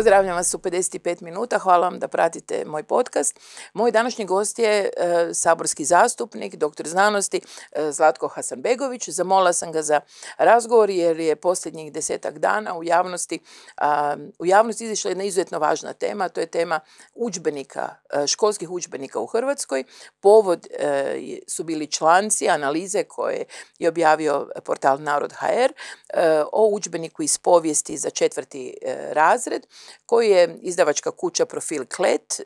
Pozdravljam vas u 55 minuta, hvala vam da pratite moj podcast. Moj današnji gost je e, saborski zastupnik, doktor znanosti e, Zlatko Hasanbegović. Zamola sam ga za razgovor jer je posljednjih desetak dana u javnosti, u javnosti izišla jedna izuzetno važna tema, to je tema udžbenika, e, školskih udžbenika u Hrvatskoj. Povod su bili članci, analize koje je objavio portal Narod o udžbeniku iz povijesti za četvrti razred koju je izdavačka kuća Profil Klet e,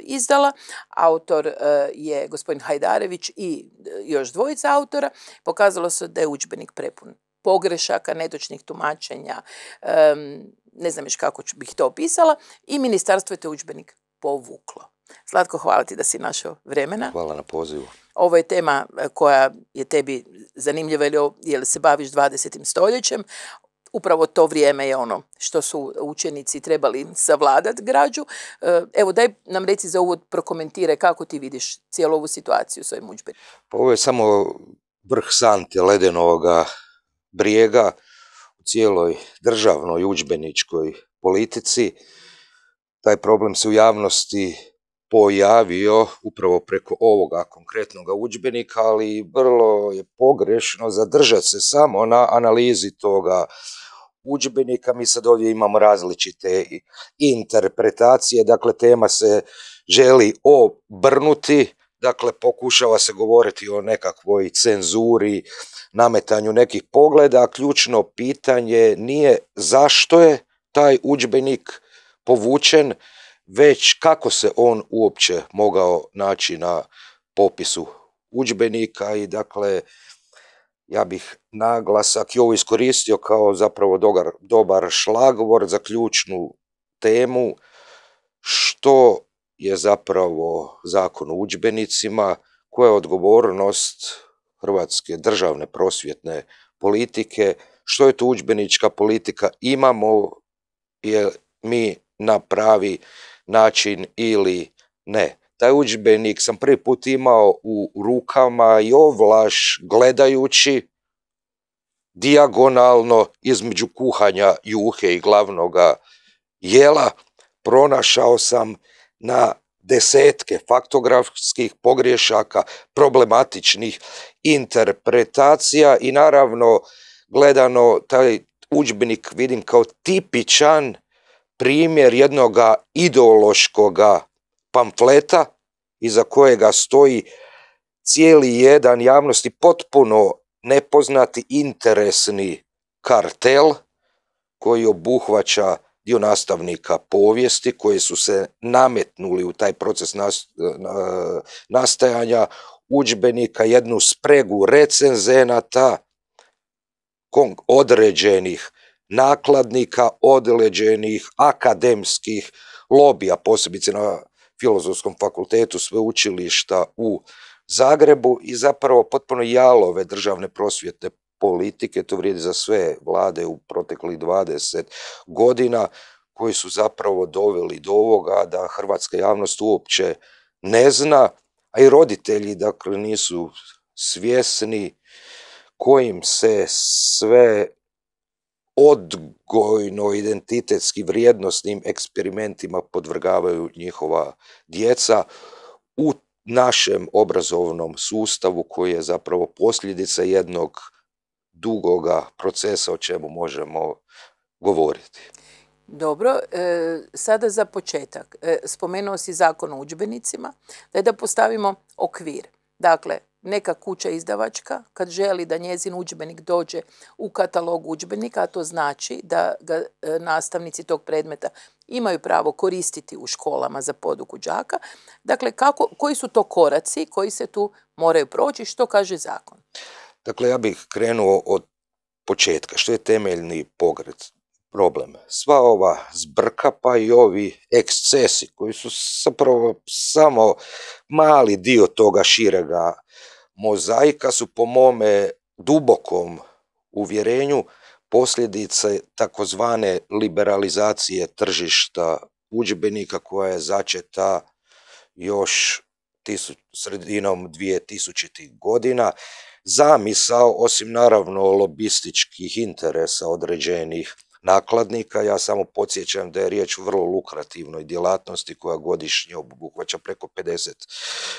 izdala. Autor e, je gospodin Hajdarević i e, još dvojica autora. Pokazalo se da je učbenik prepun pogrešaka, netočnih tumačenja, ne znam još kako bih to opisala, i ministarstvo je te učbenik povuklo. Slatko, hvala ti da si našao vremena. Hvala na pozivu. Ovo je tema koja je tebi zanimljiva jer se baviš 20. stoljećem upravo to vrijeme je ono što su učenici trebali savladati građu. E, evo, daj nam reci za uvod, prokomentire kako ti vidiš cijelu ovu situaciju s ovim učbenikom. Pa ovo je samo vrh sante ledenoga brijega u cijeloj državnoj učbeničkoj politici. Taj problem se u javnosti pojavio upravo preko ovoga konkretnog udžbenika, ali vrlo je pogrešno zadržati se samo na analizi toga udžbenika, mi sad ovdje imamo različite interpretacije, dakle tema se želi obrnuti, dakle pokušava se govoriti o nekakvoj cenzuri, nametanju nekih pogleda, a ključno pitanje nije zašto je taj udžbenik povučen, već kako se on uopće mogao naći na popisu udžbenika i dakle ja bih naglasak i ovo iskoristio kao zapravo dobar šlagvor za ključnu temu što je zapravo zakon o udžbenicima, koja je odgovornost hrvatske državne prosvjetne politike, što je to udžbenička politika, imamo je mi na pravi način ili ne. Taj udžbenik sam prvi put imao u rukama i ovlaš gledajući dijagonalno između kuhanja juhe i glavnoga jela pronašao sam na desetke faktografskih pogrešaka, problematičnih interpretacija i naravno gledano taj udžbenik vidim kao tipičan primjer jednoga ideološkoga pamfleta iza kojega stoji cijeli jedan javnosti potpuno nepoznati interesni kartel koji obuhvaća dio nastavnika povijesti koji su se nametnuli u taj proces nastajanja udžbenika, jednu spregu recenzenata određenih nakladnika, određenih akademskih lobija, posebice na Filozofskom fakultetu sveučilišta u Zagrebu i zapravo potpuno jalove državne prosvjetne politike, to vrijedi za sve vlade u proteklih 20 godina, koji su zapravo doveli do ovoga da hrvatska javnost uopće ne zna, a i roditelji dakle nisu svjesni kojim se sve odgojno-identitetski vrijednostnim eksperimentima podvrgavaju njihova djeca u našem obrazovnom sustavu koji je zapravo posljedica jednog dugoga procesa o čemu možemo govoriti. Dobro, e, sada za početak. E, spomenuo si zakon o udžbenicima, da je da postavimo okvir. Dakle, neka kuća izdavačka kad želi da njezin udžbenik dođe u katalog udžbenika, a to znači da ga e, nastavnici tog predmeta imaju pravo koristiti u školama za poduku đaka. Dakle, kako, koji su to koraci koji se tu moraju proći, što kaže zakon? Dakle, ja bih krenuo od početka. Što je temeljni pogred problem. Sva ova zbrka pa i ovi ekscesi koji su zapravo samo mali dio toga širega mozaika su po mome dubokom uvjerenju posljedice takozvane liberalizacije tržišta udžbenika koja je začeta još sredinom 2000. godina. Zamisao, osim naravno lobističkih interesa određenih nakladnika, ja samo podsjećam da je riječ o vrlo lukrativnoj djelatnosti koja godišnje obuhvaća preko 50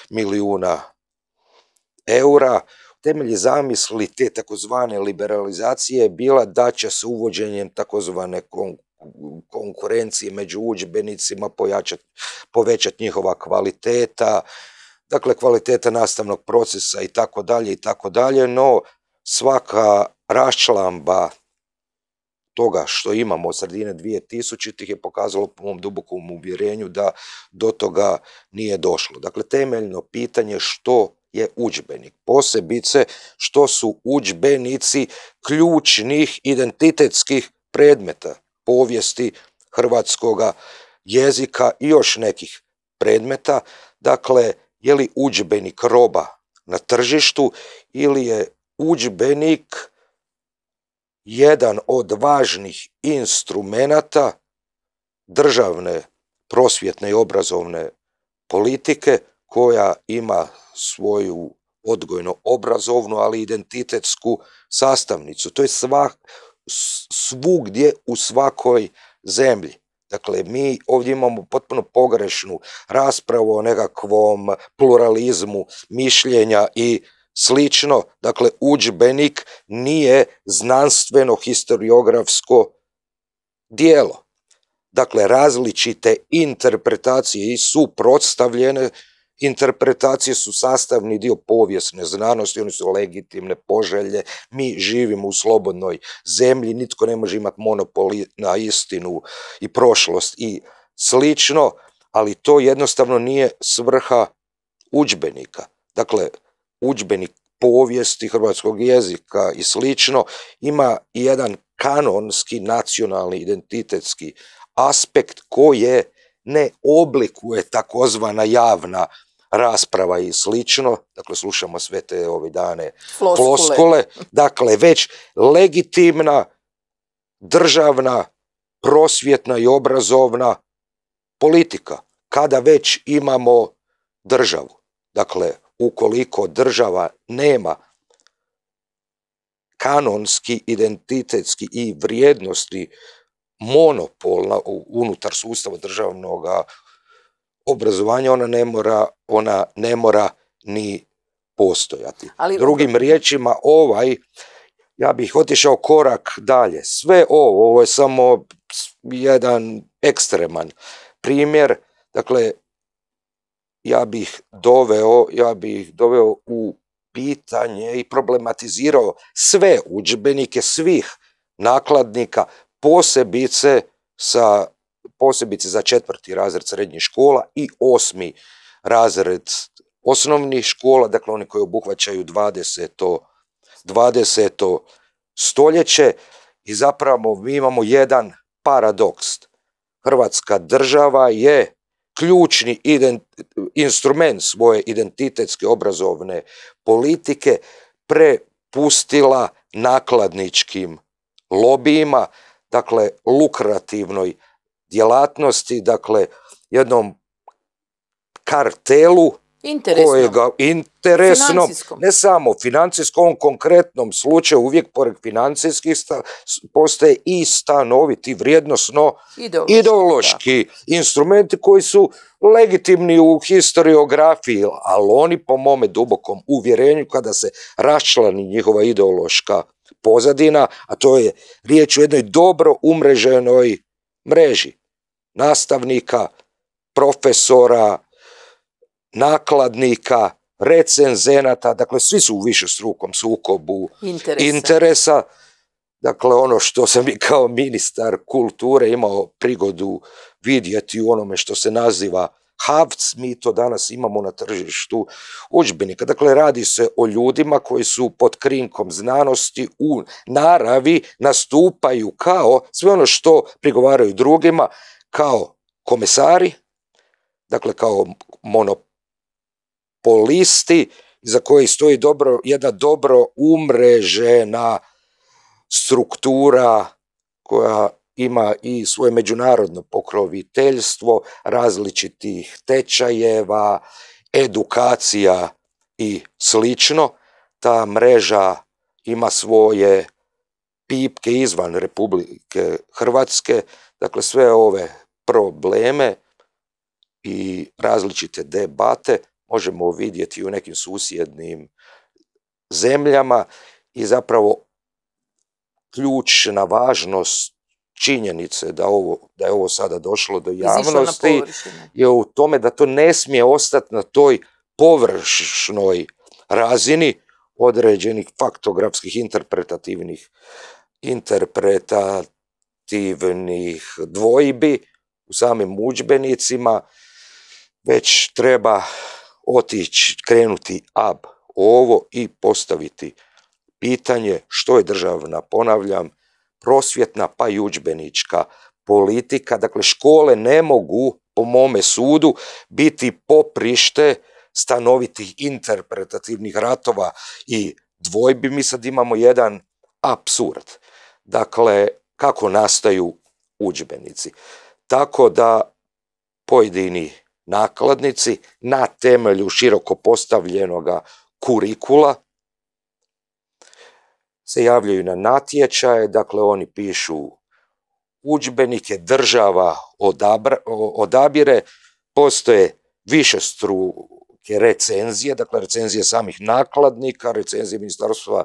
milijuna eura. Temelji zamisli te takozvane liberalizacije je bila da će se uvođenjem takozvane konkurencije među udžbenicima povećati njihova kvaliteta, dakle kvaliteta nastavnog procesa i tako dalje i tako dalje, no svaka raščlamba toga što imamo od sredine 2000-ih je pokazalo po mom dubokom uvjerenju da do toga nije došlo. Dakle, temeljno pitanje što je udžbenik. Posebice što su udžbenici ključnih identitetskih predmeta povijesti hrvatskoga jezika i još nekih predmeta. Dakle, je li udžbenik roba na tržištu ili je udžbenik jedan od važnih instrumenata državne prosvjetne i obrazovne politike koja ima svoju odgojno obrazovnu, ali identitetsku sastavnicu. To je sva, svugdje u svakoj zemlji. Dakle, mi ovdje imamo potpuno pogrešnu raspravu o nekakvom pluralizmu mišljenja i slično. Dakle, udžbenik nije znanstveno historiografsko dijelo. Dakle, različite interpretacije su protstavljene Interpretacije su sastavni dio povijesne znanosti, oni su legitimne poželje, mi živimo u slobodnoj zemlji, nitko ne može imati monopol na istinu i prošlost i slično, ali to jednostavno nije svrha udžbenika. Dakle, udžbenik povijesti hrvatskog jezika i slično ima jedan kanonski nacionalni identitetski aspekt koji ne oblikuje takozvana javna rasprava i slično, dakle slušamo sve te ove dane floskule, dakle već legitimna državna prosvjetna i obrazovna politika kada već imamo državu. Dakle, ukoliko država nema kanonski, identitetski i vrijednosti monopolna unutar sustava državnog obrazovanja ona ne mora, ona ne mora ni postojati. Ali... Drugim riječima, ovaj, ja bih otišao korak dalje. Sve ovo, ovo je samo jedan ekstreman primjer, dakle, ja bih doveo, ja bih doveo u pitanje i problematizirao sve udžbenike svih nakladnika, posebice sa posebice za četvrti razred srednjih škola i osmi razred osnovnih škola, dakle oni koji obuhvaćaju 20. 20. stoljeće i zapravo mi imamo jedan paradoks. Hrvatska država je ključni instrument svoje identitetske obrazovne politike prepustila nakladničkim lobijima, dakle lukrativnoj djelatnosti, dakle jednom kartelu interesno. kojega interesno, ne samo financijskom, ovom konkretnom slučaju uvijek pored financijskih sta, postoje i stanoviti vrijednosno ideološki, ideološki instrumenti koji su legitimni u historiografiji, ali oni po mome dubokom uvjerenju kada se raščlani njihova ideološka pozadina, a to je riječ o jednoj dobro umreženoj mreži nastavnika, profesora, nakladnika, recenzenata, dakle svi su u višestrukom sukobu interesa. interesa. Dakle, ono što sam i kao ministar kulture imao prigodu vidjeti u onome što se naziva havc mi to danas imamo na tržištu udžbenika. Dakle, radi se o ljudima koji su pod krinkom znanosti u naravi nastupaju kao sve ono što prigovaraju drugima, kao komesari, dakle kao monopolisti za koji stoji dobro, jedna dobro umrežena struktura koja ima i svoje međunarodno pokroviteljstvo različitih tečajeva, edukacija i slično. Ta mreža ima svoje pipke izvan Republike Hrvatske, dakle sve ove probleme i različite debate možemo vidjeti u nekim susjednim zemljama i zapravo ključna važnost činjenice da, ovo, da je ovo sada došlo do javnosti je u tome da to ne smije ostati na toj površnoj razini određenih faktografskih interpretativnih interpretativnih dvojbi u samim udžbenicima već treba otići, krenuti ab ovo i postaviti pitanje što je državna, ponavljam, prosvjetna pa i udžbenička politika. Dakle, škole ne mogu, po mome sudu, biti poprište stanovitih interpretativnih ratova i dvojbi. Mi sad imamo jedan absurd. Dakle, kako nastaju udžbenici. Tako da pojedini nakladnici na temelju široko postavljenoga kurikula se javljaju na natječaje, dakle oni pišu udžbenike, država odabire, postoje više struke recenzije, dakle recenzije samih nakladnika, recenzije ministarstva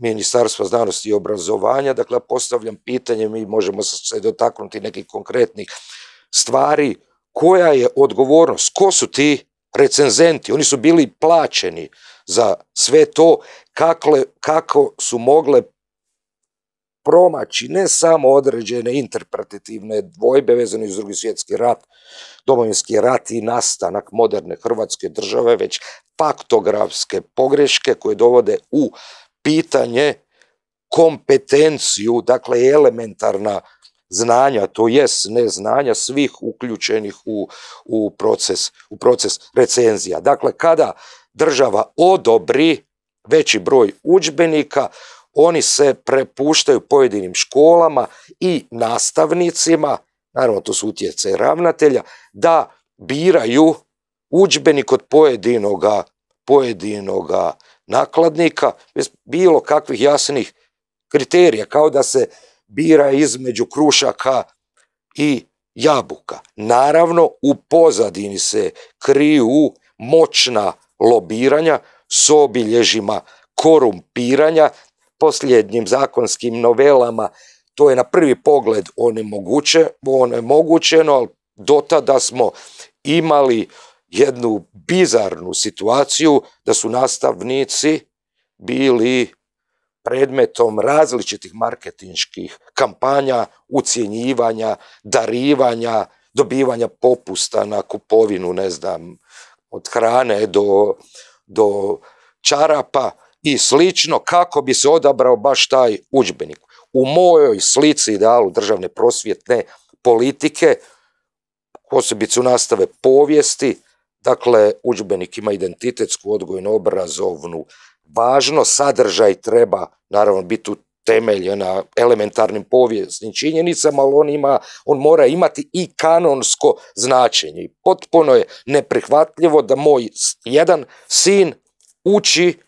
Ministarstva znanosti i obrazovanja, dakle postavljam pitanje, mi možemo se dotaknuti nekih konkretnih stvari, koja je odgovornost, ko su ti recenzenti, oni su bili plaćeni, za sve to kako su mogle promaći ne samo određene interpretativne dvojbe vezane uz drugi svjetski rat, domovinski rat i nastanak moderne Hrvatske države, već faktografske pogreške koje dovode u pitanje kompetenciju, dakle elementarna znanja, to jest neznanja svih uključenih u, u, proces, u proces recenzija. Dakle, kada država odobri veći broj udžbenika, oni se prepuštaju pojedinim školama i nastavnicima, naravno to su utjecaj ravnatelja, da biraju udžbenik od pojedinoga, pojedinoga nakladnika bez bilo kakvih jasnih kriterija, kao da se bira između krušaka i jabuka. Naravno, u pozadini se kriju moćna lobiranja s obilježima korumpiranja, posljednjim zakonskim novelama to je na prvi pogled onemogućeno, ali do tada smo imali jednu bizarnu situaciju da su nastavnici bili predmetom različitih marketinških kampanja, ucjenjivanja, darivanja, dobivanja popusta na kupovinu, ne znam, od hrane do, do čarapa i slično, kako bi se odabrao baš taj udžbenik. U mojoj slici idealu državne prosvjetne politike, posebice u nastave povijesti, dakle, udžbenik ima identitetsku odgojno-obrazovnu važnost, sadržaj treba naravno biti u temelje na elementarnim povijesnim činjenicama, ali on, ima, on mora imati i kanonsko značenje. I potpuno je neprihvatljivo da moj jedan sin uči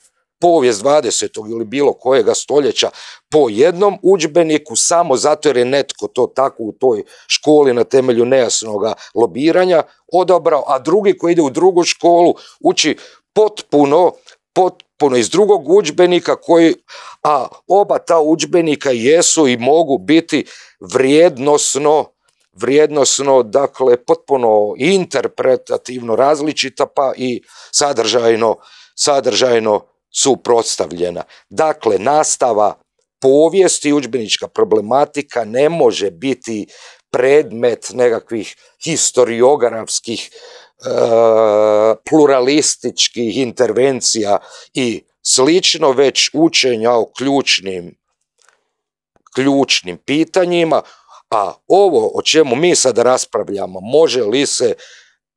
povijest 20. ili bilo kojega stoljeća po jednom udžbeniku samo zato jer je netko to tako u toj školi na temelju nejasnoga lobiranja odabrao, a drugi koji ide u drugu školu uči potpuno pot, potpuno iz drugog udžbenika koji, a oba ta udžbenika jesu i mogu biti vrijednosno vrijednosno, dakle, potpuno interpretativno različita, pa i sadržajno, sadržajno suprotstavljena. Dakle, nastava povijesti i udžbenička problematika ne može biti predmet nekakvih historiografskih Eh, pluralističkih intervencija i slično, već učenja o ključnim, ključnim pitanjima, a ovo o čemu mi sad raspravljamo, može li se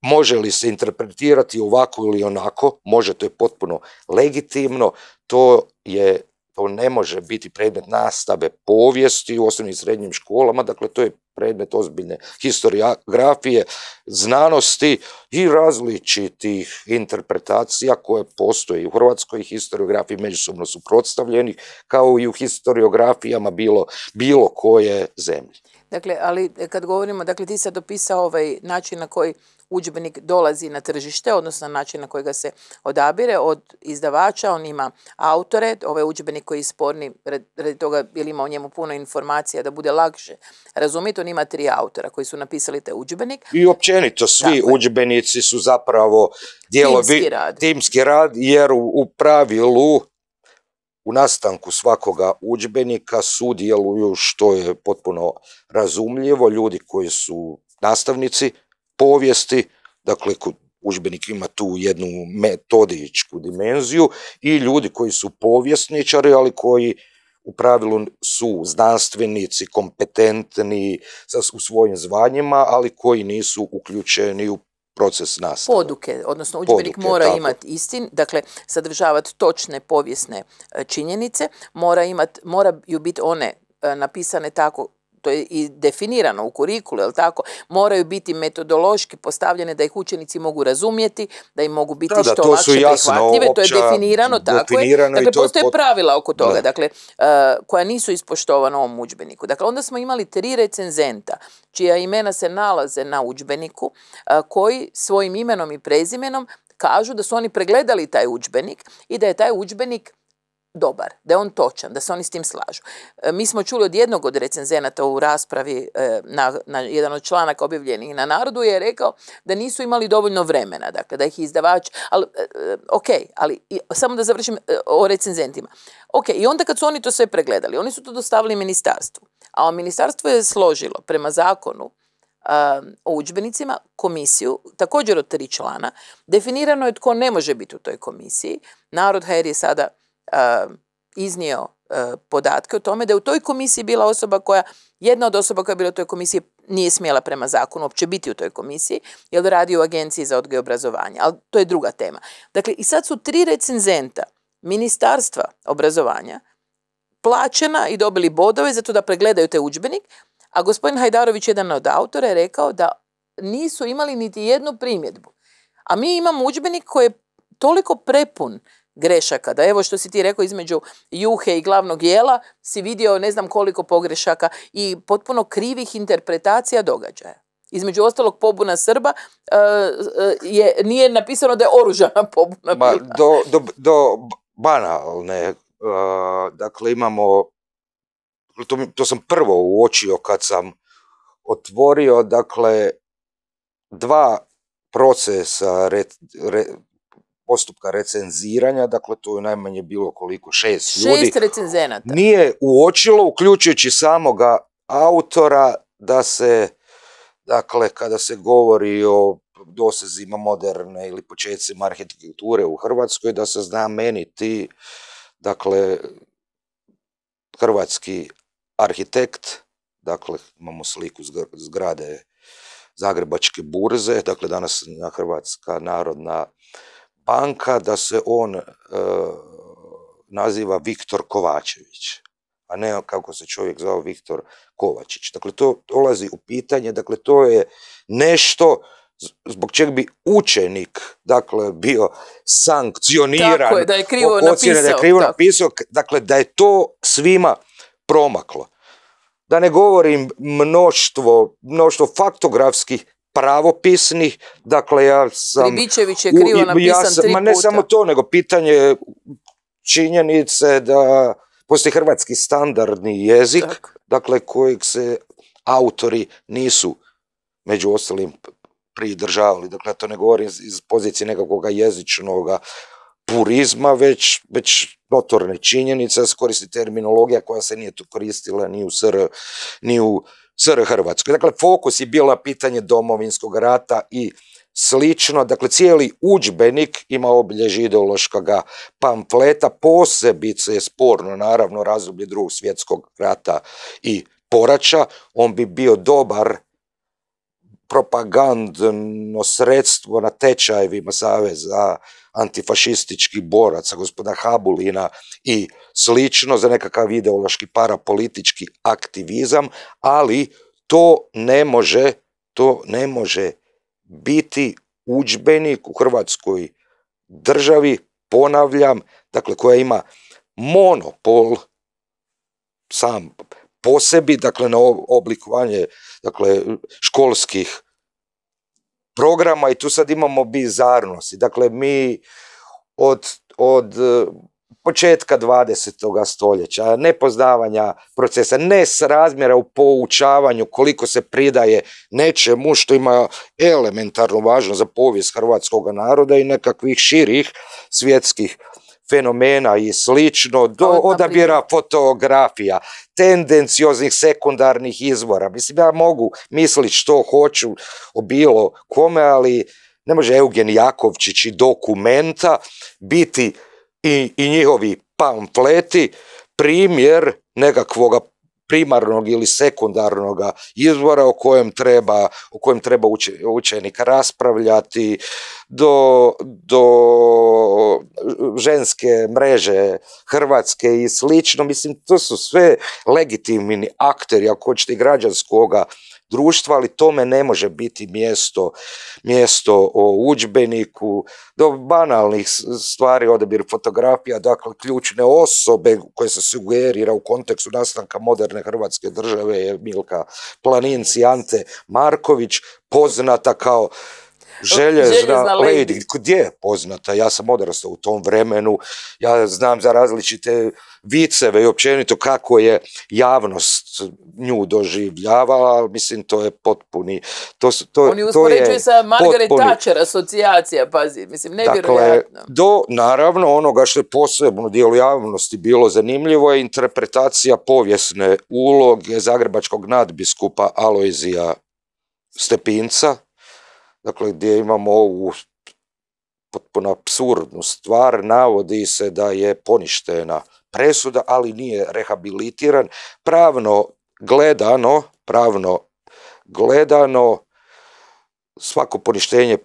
može li se interpretirati ovako ili onako, može, to je potpuno legitimno, to je to ne može biti predmet nastave povijesti u osnovnim i srednjim školama, dakle to je predmet ozbiljne historiografije, znanosti i različitih interpretacija koje postoje u hrvatskoj historiografiji, međusobno suprotstavljenih, kao i u historiografijama bilo, bilo koje zemlje. Dakle, ali kad govorimo, dakle ti sad opisao ovaj način na koji udžbenik dolazi na tržište, odnosno na način na koji ga se odabire od izdavača, on ima autore, ovaj udžbenik koji je sporni radi toga jer ima o njemu puno informacija da bude lakše razumjeti, on ima tri autora koji su napisali taj udžbenik. I općenito svi dakle, udžbenici su zapravo dijelovi timski rad, jer u, u pravilu u nastanku svakoga udžbenika sudjeluju što je potpuno razumljivo ljudi koji su nastavnici povijesti, dakle udžbenik ima tu jednu metodičku dimenziju i ljudi koji su povjesničari, ali koji u pravilu su znanstvenici, kompetentni u svojim zvanjima, ali koji nisu uključeni u proces nastave. Poduke, odnosno uđbenik mora imati istin, dakle sadržavati točne povijesne e, činjenice, mora moraju biti one e, napisane tako to je i definirano u kurikulu, jel tako, moraju biti metodološki postavljene da ih učenici mogu razumjeti, da im mogu biti što lakše prihvatljive, to je definirano, tako je. Dakle, postoje pravila oko toga, dakle, eh, koja nisu ispoštovana u ovom udžbeniku. Dakle, onda smo imali tri recenzenta čija imena se nalaze na udžbeniku, eh, koji svojim imenom i prezimenom kažu da su oni pregledali taj udžbenik i da je taj udžbenik dobar, da je on točan, da se oni s tim slažu. E, mi smo čuli od jednog od recenzenata u raspravi e, na, jedan od članaka objavljenih na Narodu je rekao da nisu imali dovoljno vremena, dakle da ih izdavač, ali e, ok, ali samo da završim o recenzentima. Ok, i onda kad su oni to sve pregledali, oni su to dostavili ministarstvu, a ministarstvo je složilo prema zakonu um, o udžbenicima komisiju, također od tri člana, definirano je tko ne može biti u toj komisiji. Narod HR je sada Uh, iznio uh, podatke o tome da je u toj komisiji bila osoba koja, jedna od osoba koja je bila u toj komisiji nije smjela prema zakonu uopće biti u toj komisiji, jer radi u Agenciji za odgoj i obrazovanje, ali to je druga tema. Dakle, i sad su tri recenzenta Ministarstva obrazovanja plaćena i dobili bodove za to da pregledaju te udžbenik, a gospodin Hajdarović, jedan od autora, je rekao da nisu imali niti jednu primjedbu. A mi imamo udžbenik koji je toliko prepun grešaka. Da evo što si ti rekao između juhe i glavnog jela si vidio ne znam koliko pogrešaka i potpuno krivih interpretacija događaja. Između ostalog pobuna Srba e, e, nije napisano da je oružana pobuna Do, banalne. E, dakle imamo, to, sam prvo uočio kad sam otvorio dakle dva procesa postupka recenziranja, dakle tu je najmanje bilo koliko, šest, šest nije uočilo, uključujući samoga autora, da se, dakle, kada se govori o dosezima moderne ili počecima arhitekture u Hrvatskoj, da se zna meniti, dakle, hrvatski arhitekt, dakle, imamo sliku zgrade Zagrebačke burze, dakle, danas na Hrvatska narodna panka da se on e, naziva Viktor Kovačević, a ne kako se čovjek zvao Viktor Kovačić. Dakle, to dolazi u pitanje, dakle, to je nešto zbog čeg bi učenik dakle bio sankcioniran tako da je krivo napisao, da je dakle da je to svima promaklo da ne govorim mnoštvo, mnoštvo faktografskih pravopisnih, dakle ja sam... Ribičević je krivo napisan tri puta. Ma ne samo to, nego pitanje činjenice da postoji hrvatski standardni jezik, dakle kojeg se autori nisu među ostalim pridržavali. Dakle, to ne govorim iz pozicije nekakvog jezičnog purizma, već, već notorne činjenice, koristi terminologija koja se nije koristila ni u SR, ni u SR Hrvatskoj. Dakle, fokus je bila pitanje domovinskog rata i slično. Dakle, cijeli udžbenik ima obilježi ideološkog pamfleta, posebice je sporno, naravno, razdoblje drugog svjetskog rata i porača, On bi bio dobar propagandno sredstvo na tečajevima Saveza antifašističkih boraca, gospoda Habulina i slično za nekakav ideološki parapolitički aktivizam, ali to ne može, to ne može biti udžbenik u Hrvatskoj državi, ponavljam, dakle koja ima monopol sam po sebi, dakle na oblikovanje dakle, školskih programa i tu sad imamo bizarnost. Dakle, mi od, od eh, početka 20. stoljeća, nepoznavanja procesa, razmjera u poučavanju koliko se pridaje nečemu što ima elementarnu važnost za povijest hrvatskog naroda i nekakvih širih svjetskih fenomena i slično, do odabira fotografija, tendencioznih sekundarnih izvora. Mislim, ja mogu misliti što hoću o bilo kome, ali ne može Eugen Jakovčić i dokumenta biti i, i njihovi pamfleti primjer nekakvoga primarnog ili sekundarnog izvora o kojem treba, o kojem treba učenik raspravljati, do, do ženske mreže Hrvatske i slično. Mislim, to su sve legitimni akteri, ako hoćete, građanskoga društva, ali tome ne može biti mjesto, mjesto o udžbeniku, do banalnih stvari, odabir fotografija, dakle ključne osobe koje se sugerira u kontekstu nastanka moderne Hrvatske države je Milka Planinci Ante Marković, poznata kao željezna lady. Gdje je poznata? Ja sam odrastao u tom vremenu. Ja znam za različite viceve i općenito kako je javnost nju doživljavala, ali mislim to je potpuni. To, to, Oni uspoređuju sa Margaret Thatcher asocijacija, pazi, mislim, nevjerojatno. Dakle, do, naravno, onoga što je posebno dijelu javnosti bilo zanimljivo je interpretacija povijesne uloge zagrebačkog nadbiskupa Alojzija Stepinca, dakle gdje imamo ovu potpuno absurdnu stvar, navodi se da je poništena presuda, ali nije rehabilitiran. Pravno gledano, pravno gledano, svako poništenje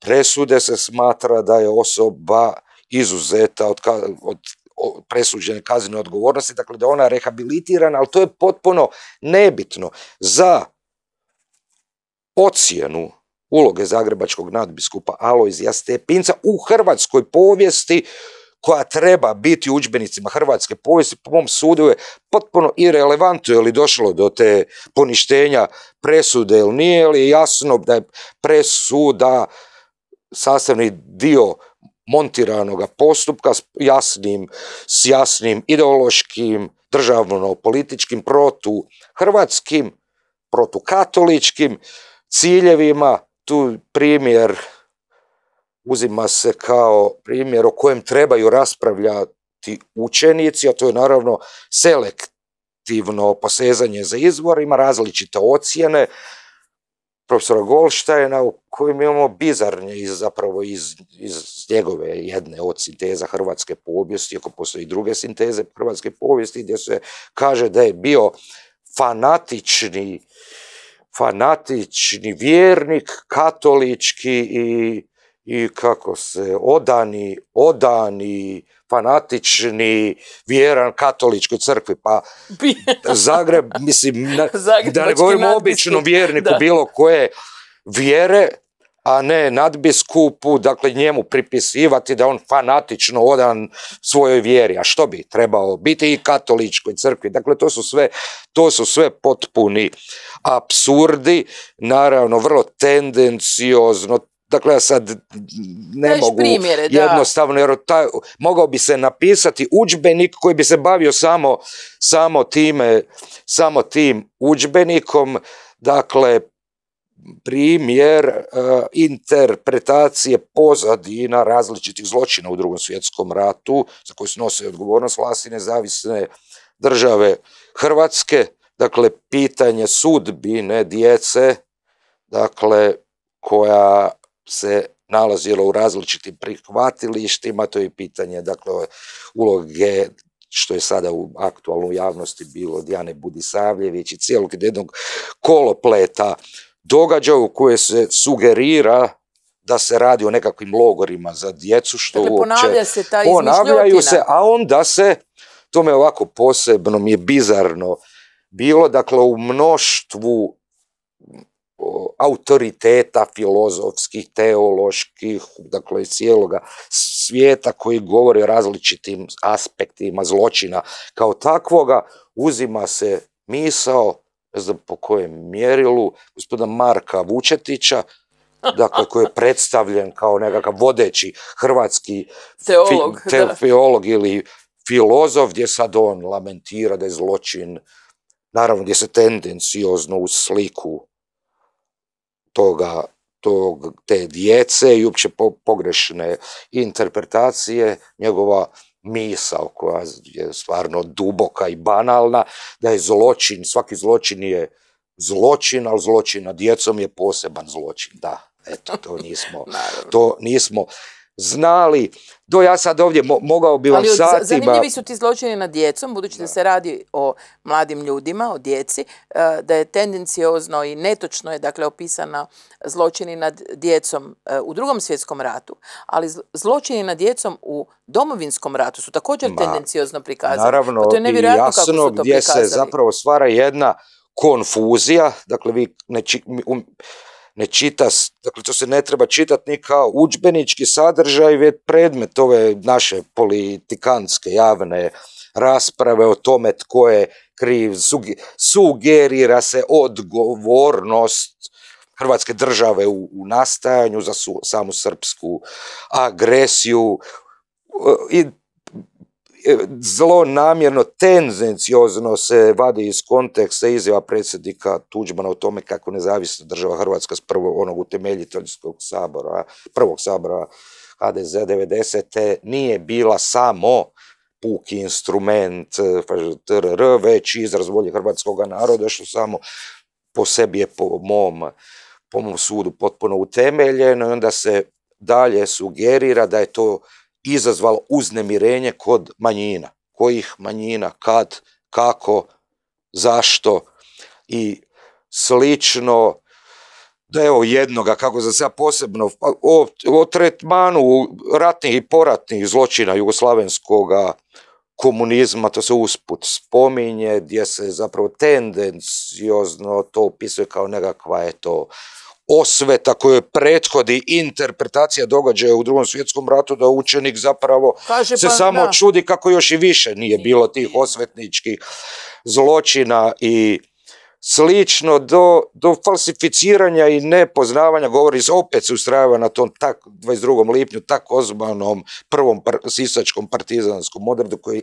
presude se smatra da je osoba izuzeta od, od presuđene kaznene odgovornosti, dakle da ona je rehabilitirana, ali to je potpuno nebitno za ocjenu uloge zagrebačkog nadbiskupa Alojzija Stepinca u hrvatskoj povijesti koja treba biti u udžbenicima hrvatske povijesti, po mom sudu je potpuno irelevantno je li došlo do te poništenja presude ili nije, ili je jasno da je presuda sastavni dio montiranog postupka s jasnim, s jasnim ideološkim, državno-političkim, protu-hrvatskim, protu-katoličkim ciljevima tu primjer uzima se kao primjer o kojem trebaju raspravljati učenici, a to je naravno selektivno posezanje za Ima različite ocjene profesora Golštajna u kojem imamo bizarnje zapravo iz, njegove jedne od sinteza hrvatske povijesti, ako postoji druge sinteze hrvatske povijesti gdje se kaže da je bio fanatični fanatični vjernik, katolički i, i kako se, odani, odani, fanatični, vjeran katoličkoj crkvi, pa Zagreb, mislim, da ne govorimo običnom vjerniku bilo koje vjere, a ne nadbiskupu, dakle njemu pripisivati da on fanatično odan svojoj vjeri, a što bi trebao biti i katoličkoj crkvi. Dakle, to su sve, to su sve potpuni apsurdi, naravno vrlo tendenciozno, Dakle, ja sad ne mogu jednostavno, jer taj, mogao bi se napisati udžbenik koji bi se bavio samo, samo, time, samo tim udžbenikom, dakle, primjer e, interpretacije pozadina različitih zločina u drugom svjetskom ratu za koje nose odgovornost vlasti nezavisne države Hrvatske, dakle pitanje sudbine djece, dakle koja se nalazila u različitim prihvatilištima, to je pitanje dakle uloge što je sada u aktualnoj javnosti bilo Dijane Budisavljević i cijelog jednog kolopleta događaju koje se sugerira da se radi o nekakvim logorima za djecu, što dakle, uopće ponavlja se ta ponavljaju se, a onda se, to me ovako posebno mi je bizarno bilo, dakle u mnoštvu autoriteta filozofskih, teoloških, dakle iz cijeloga svijeta koji govori o različitim aspektima zločina kao takvoga, uzima se misao ne znam po kojem mjerilu, gospoda Marka Vučetića, dakle, koji je predstavljen kao nekakav vodeći hrvatski teolog, ili filozof, gdje sad on lamentira da je zločin, naravno gdje se tendenciozno u sliku toga, te djece i uopće pogrešne interpretacije njegova misao koja je stvarno duboka i banalna, da je zločin, svaki zločin je zločin, ali zločin nad djecom je poseban zločin, da. Eto, to nismo, to nismo znali. Do ja sad ovdje mogao bi vam Ali, Zanimljivi su ti zločini nad djecom, budući da. se radi o mladim ljudima, o djeci, eh, da je tendenciozno i netočno je dakle opisana zločini nad djecom eh, u drugom svjetskom ratu, ali zločini nad djecom u domovinskom ratu su također tendenciozno prikazani. Naravno, i pa to je jasno gdje se zapravo stvara jedna konfuzija, dakle vi um, ne čita, dakle to se ne treba čitati ni kao udžbenički sadržaj, već predmet ove naše politikanske javne rasprave o tome tko je kriv, sugerira se odgovornost Hrvatske države u, nastajanju za su, samu srpsku agresiju e, i E, namjerno tenzenciozno se vadi iz konteksta izjava predsjednika Tuđmana o tome kako nezavisna država Hrvatska s prvog onog utemeljiteljskog sabora, prvog sabora HDZ 90. nije bila samo puki instrument e, TRR, već izraz volje hrvatskog naroda, što samo po sebi je po mom, po mom sudu potpuno utemeljeno i onda se dalje sugerira da je to izazvalo uznemirenje kod manjina. Kojih manjina, kad, kako, zašto i slično da evo jednoga, kako za se posebno, pa, o, o tretmanu ratnih i poratnih zločina jugoslavenskog komunizma, to se usput spominje, gdje se zapravo tendenciozno to opisuje kao nekakva, to osveta je prethodi interpretacija događaja u drugom svjetskom ratu da učenik zapravo se pa samo čudi kako još i više nije bilo tih osvetničkih zločina i slično do, do falsificiranja i nepoznavanja govori se opet se ustrajava na tom tak, 22. lipnju takozvanom prvom par, sisačkom partizanskom odredu koji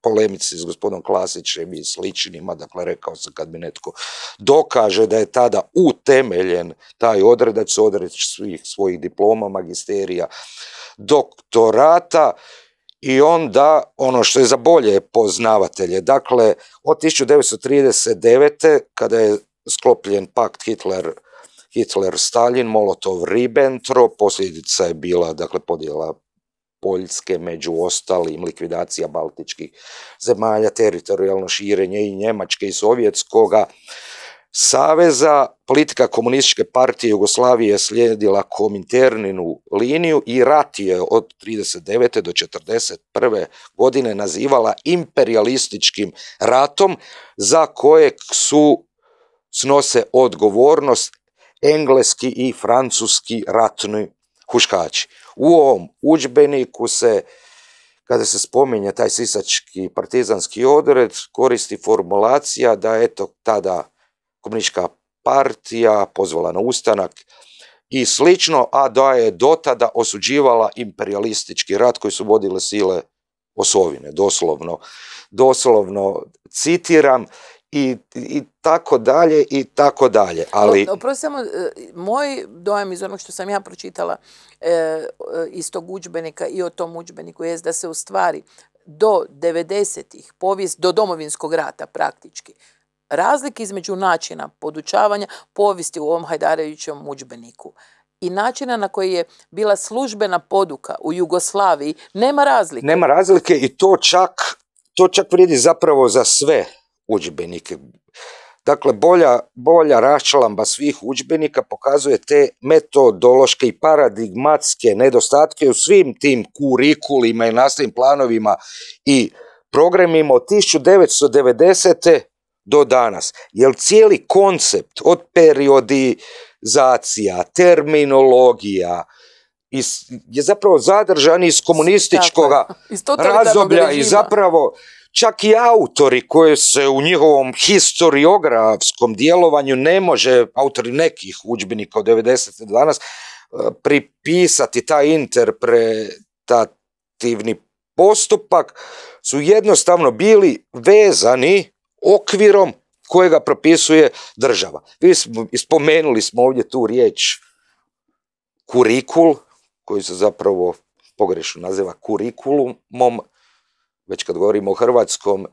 polemici s gospodom Klasićem i sličnima, dakle rekao sam kad mi netko dokaže da je tada utemeljen taj odredac, odredac svih svojih diploma, magisterija, doktorata i onda ono što je za bolje poznavatelje. Dakle, od 1939. kada je sklopljen pakt Hitler Hitler-Stalin, Molotov-Ribbentrop, posljedica je bila dakle podjela Poljske, među ostalim likvidacija baltičkih zemalja, teritorijalno širenje i Njemačke i Sovjetskoga saveza. Politika komunističke partije Jugoslavije je slijedila kominterninu liniju i rat je od 1939. do 1941. godine nazivala imperialističkim ratom za kojeg su snose odgovornost engleski i francuski ratni huškači. U ovom udžbeniku se, kada se spominje taj sisački partizanski odred, koristi formulacija da eto tada Komunička partija pozvala na ustanak i slično, a da je dotada osuđivala imperialistički rat koji su vodile sile osovine, doslovno, doslovno citiram i, i tako dalje i tako dalje. Ali... Oprosti samo, e, moj dojam iz onog što sam ja pročitala e, e iz tog udžbenika i o tom udžbeniku je da se u stvari do 90-ih povijest, do domovinskog rata praktički, razlike između načina podučavanja povijesti u ovom Hajdarevićevom udžbeniku i načina na koji je bila službena poduka u Jugoslaviji, nema razlike. Nema razlike i to čak, to čak vrijedi zapravo za sve udžbenike. Dakle, bolja, bolja raščlamba svih udžbenika pokazuje te metodološke i paradigmatske nedostatke u svim tim kurikulima i nastavnim planovima i programima od 1990. do danas. Jer cijeli koncept od periodizacija, terminologija, je zapravo zadržan iz komunističkog razoblja i zapravo Čak i autori koji se u njihovom historiografskom djelovanju ne može, autori nekih udžbenika od 90. danas, eh, pripisati taj interpretativni postupak, su jednostavno bili vezani okvirom kojega propisuje država. Vi smo, spomenuli smo ovdje tu riječ kurikul, koji se zapravo pogrešno naziva kurikulumom, već kad govorimo o hrvatskom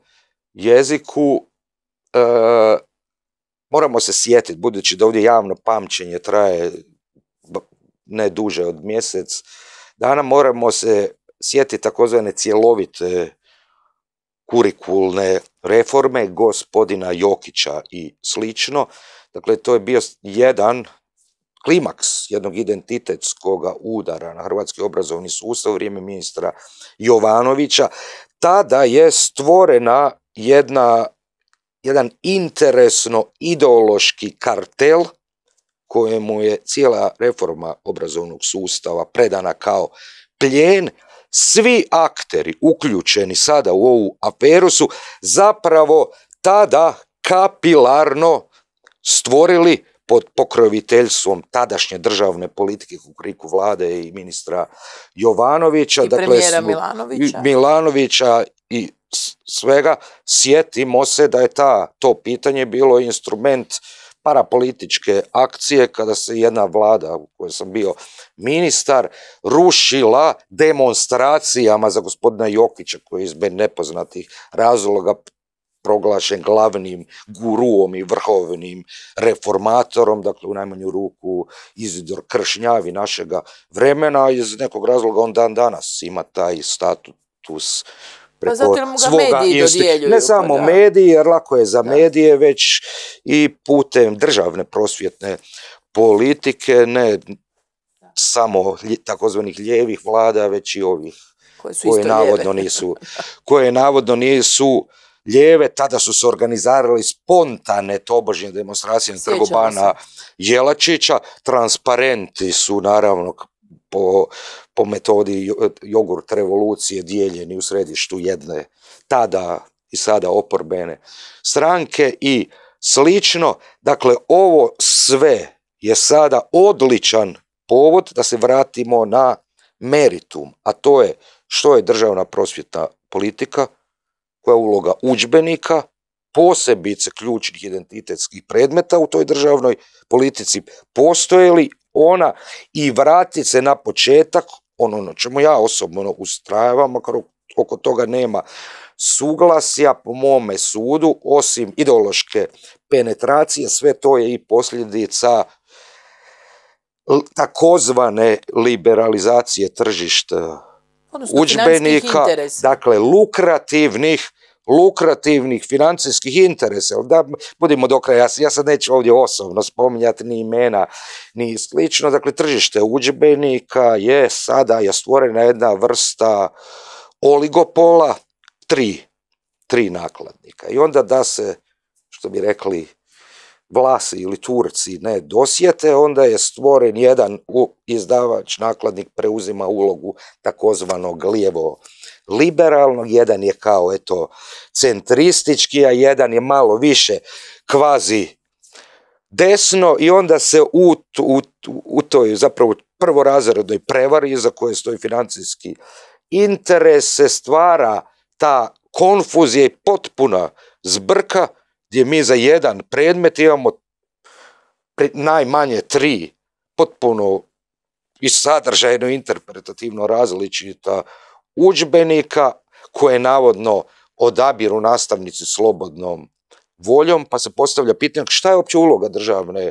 jeziku, e, moramo se sjetiti, budući da ovdje javno pamćenje traje ne duže od mjesec dana, moramo se sjetiti takozvane cjelovite kurikulne reforme gospodina Jokića i slično. Dakle, to je bio jedan klimaks jednog identitetskog udara na hrvatski obrazovni sustav u vrijeme ministra Jovanovića tada je stvorena jedna, jedan interesno ideološki kartel kojemu je cijela reforma obrazovnog sustava predana kao plijen, svi akteri uključeni sada u ovu aferu su zapravo tada kapilarno stvorili pod pokroviteljstvom tadašnje državne politike kriku vlade i ministra Jovanovića. dakle, Milanovića. i svega. Sjetimo se da je ta, to pitanje bilo instrument parapolitičke akcije kada se jedna vlada u kojoj sam bio ministar rušila demonstracijama za gospodina Jokića koji je iz nepoznatih razloga proglašen glavnim guruom i vrhovnim reformatorom, dakle u najmanju ruku Izidor Kršnjavi našega vremena, iz nekog razloga on dan danas ima taj status pa preko svoga Ne pa samo da. jer lako je za medije, već i putem državne prosvjetne politike, ne samo takozvanih lijevih vlada, već i ovih koje, navodno nisu, koje navodno nisu lijeve, tada su se organizirali spontane tobožnje demonstracije na trgu Jelačića, transparenti su naravno po, po metodi jogurt revolucije dijeljeni u središtu jedne tada i sada oporbene stranke i slično. Dakle, ovo sve je sada odličan povod da se vratimo na meritum, a to je što je državna prosvjetna politika, koja je uloga udžbenika, posebice ključnih identitetskih predmeta u toj državnoj politici, postoje li ona i vrati se na početak, ono na čemu ja osobno ustrajavam, makar oko toga nema suglasja po mome sudu, osim ideološke penetracije, sve to je i posljedica takozvane liberalizacije tržišta Odnosno, udžbenika, dakle lukrativnih lukrativnih financijskih interesa. Da, budimo do kraja, ja, sad neću ovdje osobno spominjati ni imena ni slično. Dakle, tržište udžbenika je sada je stvorena jedna vrsta oligopola, tri, tri nakladnika. I onda da se, što bi rekli Vlasi ili Turci ne dosjete, onda je stvoren jedan izdavač, nakladnik preuzima ulogu takozvanog lijevo liberalnog, jedan je kao eto centristički, a jedan je malo više kvazi desno i onda se u, u, u toj zapravo prvorazrednoj prevari za koje stoji financijski interes se stvara ta konfuzija i potpuna zbrka gdje mi za jedan predmet imamo najmanje tri potpuno i sadržajno interpretativno različita udžbenika koje navodno odabiru nastavnici slobodnom voljom, pa se postavlja pitanje šta je uopće uloga državne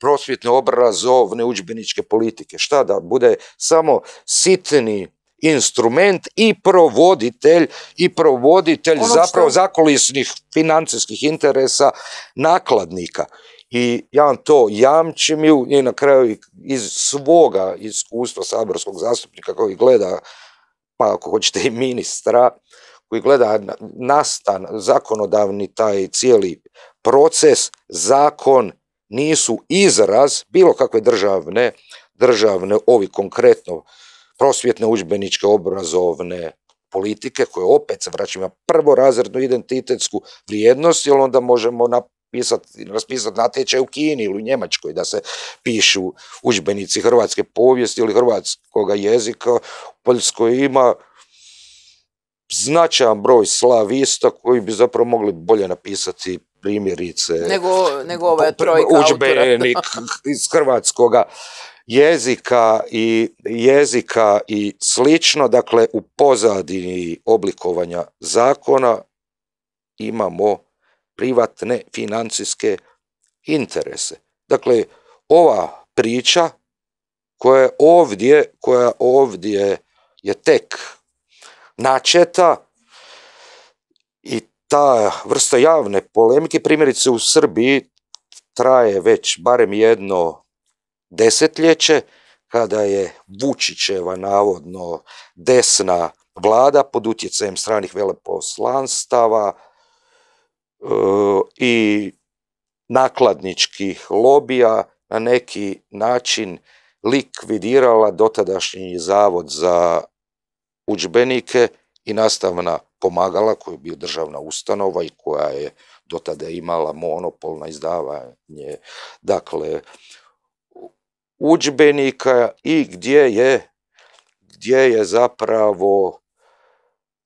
prosvjetne obrazovne udžbeničke politike, šta da bude samo sitni instrument i provoditelj i provoditelj zapravo što... financijskih interesa nakladnika. I ja vam to jamčim i na kraju iz svoga iskustva saborskog zastupnika koji gleda, pa ako hoćete i ministra, koji gleda nastan zakonodavni taj cijeli proces, zakon nisu izraz bilo kakve državne, državne, ovi konkretno prosvjetne, uđbeničke obrazovne politike koje opet se vraćamo prvorazrednu identitetsku vrijednost jer onda možemo napisati, raspisati natječaj u Kini ili u Njemačkoj da se pišu udžbenici hrvatske povijesti ili hrvatskoga jezika. U Poljskoj ima značajan broj slavista koji bi zapravo mogli bolje napisati primjerice nego, ovaj trojka iz hrvatskoga jezika i jezika i slično, dakle u pozadini oblikovanja zakona imamo privatne financijske interese. Dakle ova priča koja je ovdje, koja ovdje je tek načeta i ta vrsta javne polemike primjerice u Srbiji traje već barem jedno desetljeće kada je Vučićeva navodno desna vlada pod utjecajem stranih veleposlanstava e, i nakladničkih lobija na neki način likvidirala dotadašnji zavod za udžbenike i nastavna pomagala koji je bio državna ustanova i koja je dotada imala monopol na izdavanje dakle udžbenika i gdje je, gdje je zapravo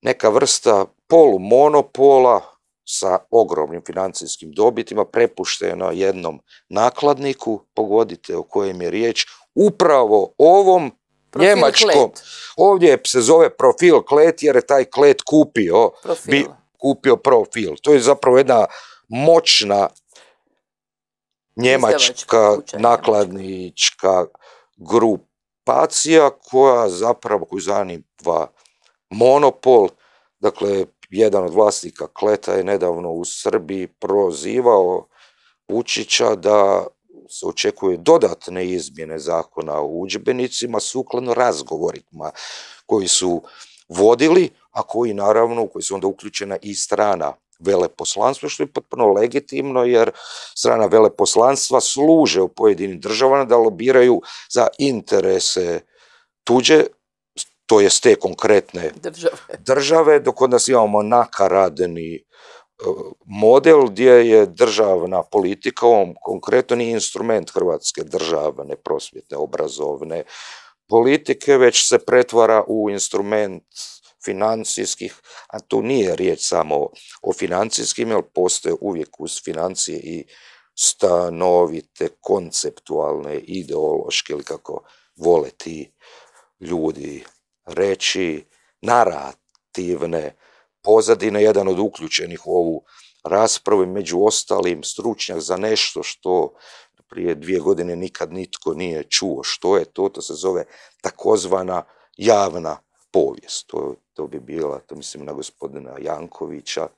neka vrsta polumonopola sa ogromnim financijskim dobitima prepušteno jednom nakladniku, pogodite o kojem je riječ, upravo ovom njemačkom. Klet. Ovdje se zove profil klet jer je taj klet kupio Bi, kupio profil. To je zapravo jedna moćna njemačka nakladnička grupacija koja zapravo koju zanima monopol, dakle jedan od vlasnika Kleta je nedavno u Srbiji prozivao Vučića da se očekuje dodatne izmjene zakona o udžbenicima sukladno razgovorima koji su vodili, a koji naravno, u koji su onda uključena i strana veleposlanstvo, što je potpuno legitimno jer strana veleposlanstva služe u pojedinim državama da lobiraju za interese tuđe, to je te konkretne države, države dok kod nas imamo nakaradni e, model gdje je državna politika, ovom konkretno nije instrument hrvatske državne, prosvjetne, obrazovne politike, već se pretvara u instrument financijskih, a tu nije riječ samo o financijskim, jer postoje uvijek uz financije i stanovite, konceptualne, ideološke ili kako vole ti ljudi reći, narativne pozadine, jedan od uključenih u ovu raspravu, među ostalim stručnjak za nešto što prije dvije godine nikad nitko nije čuo što je to, to se zove takozvana javna povijest. To je to bi bila, to mislim na gospodina Jankovića,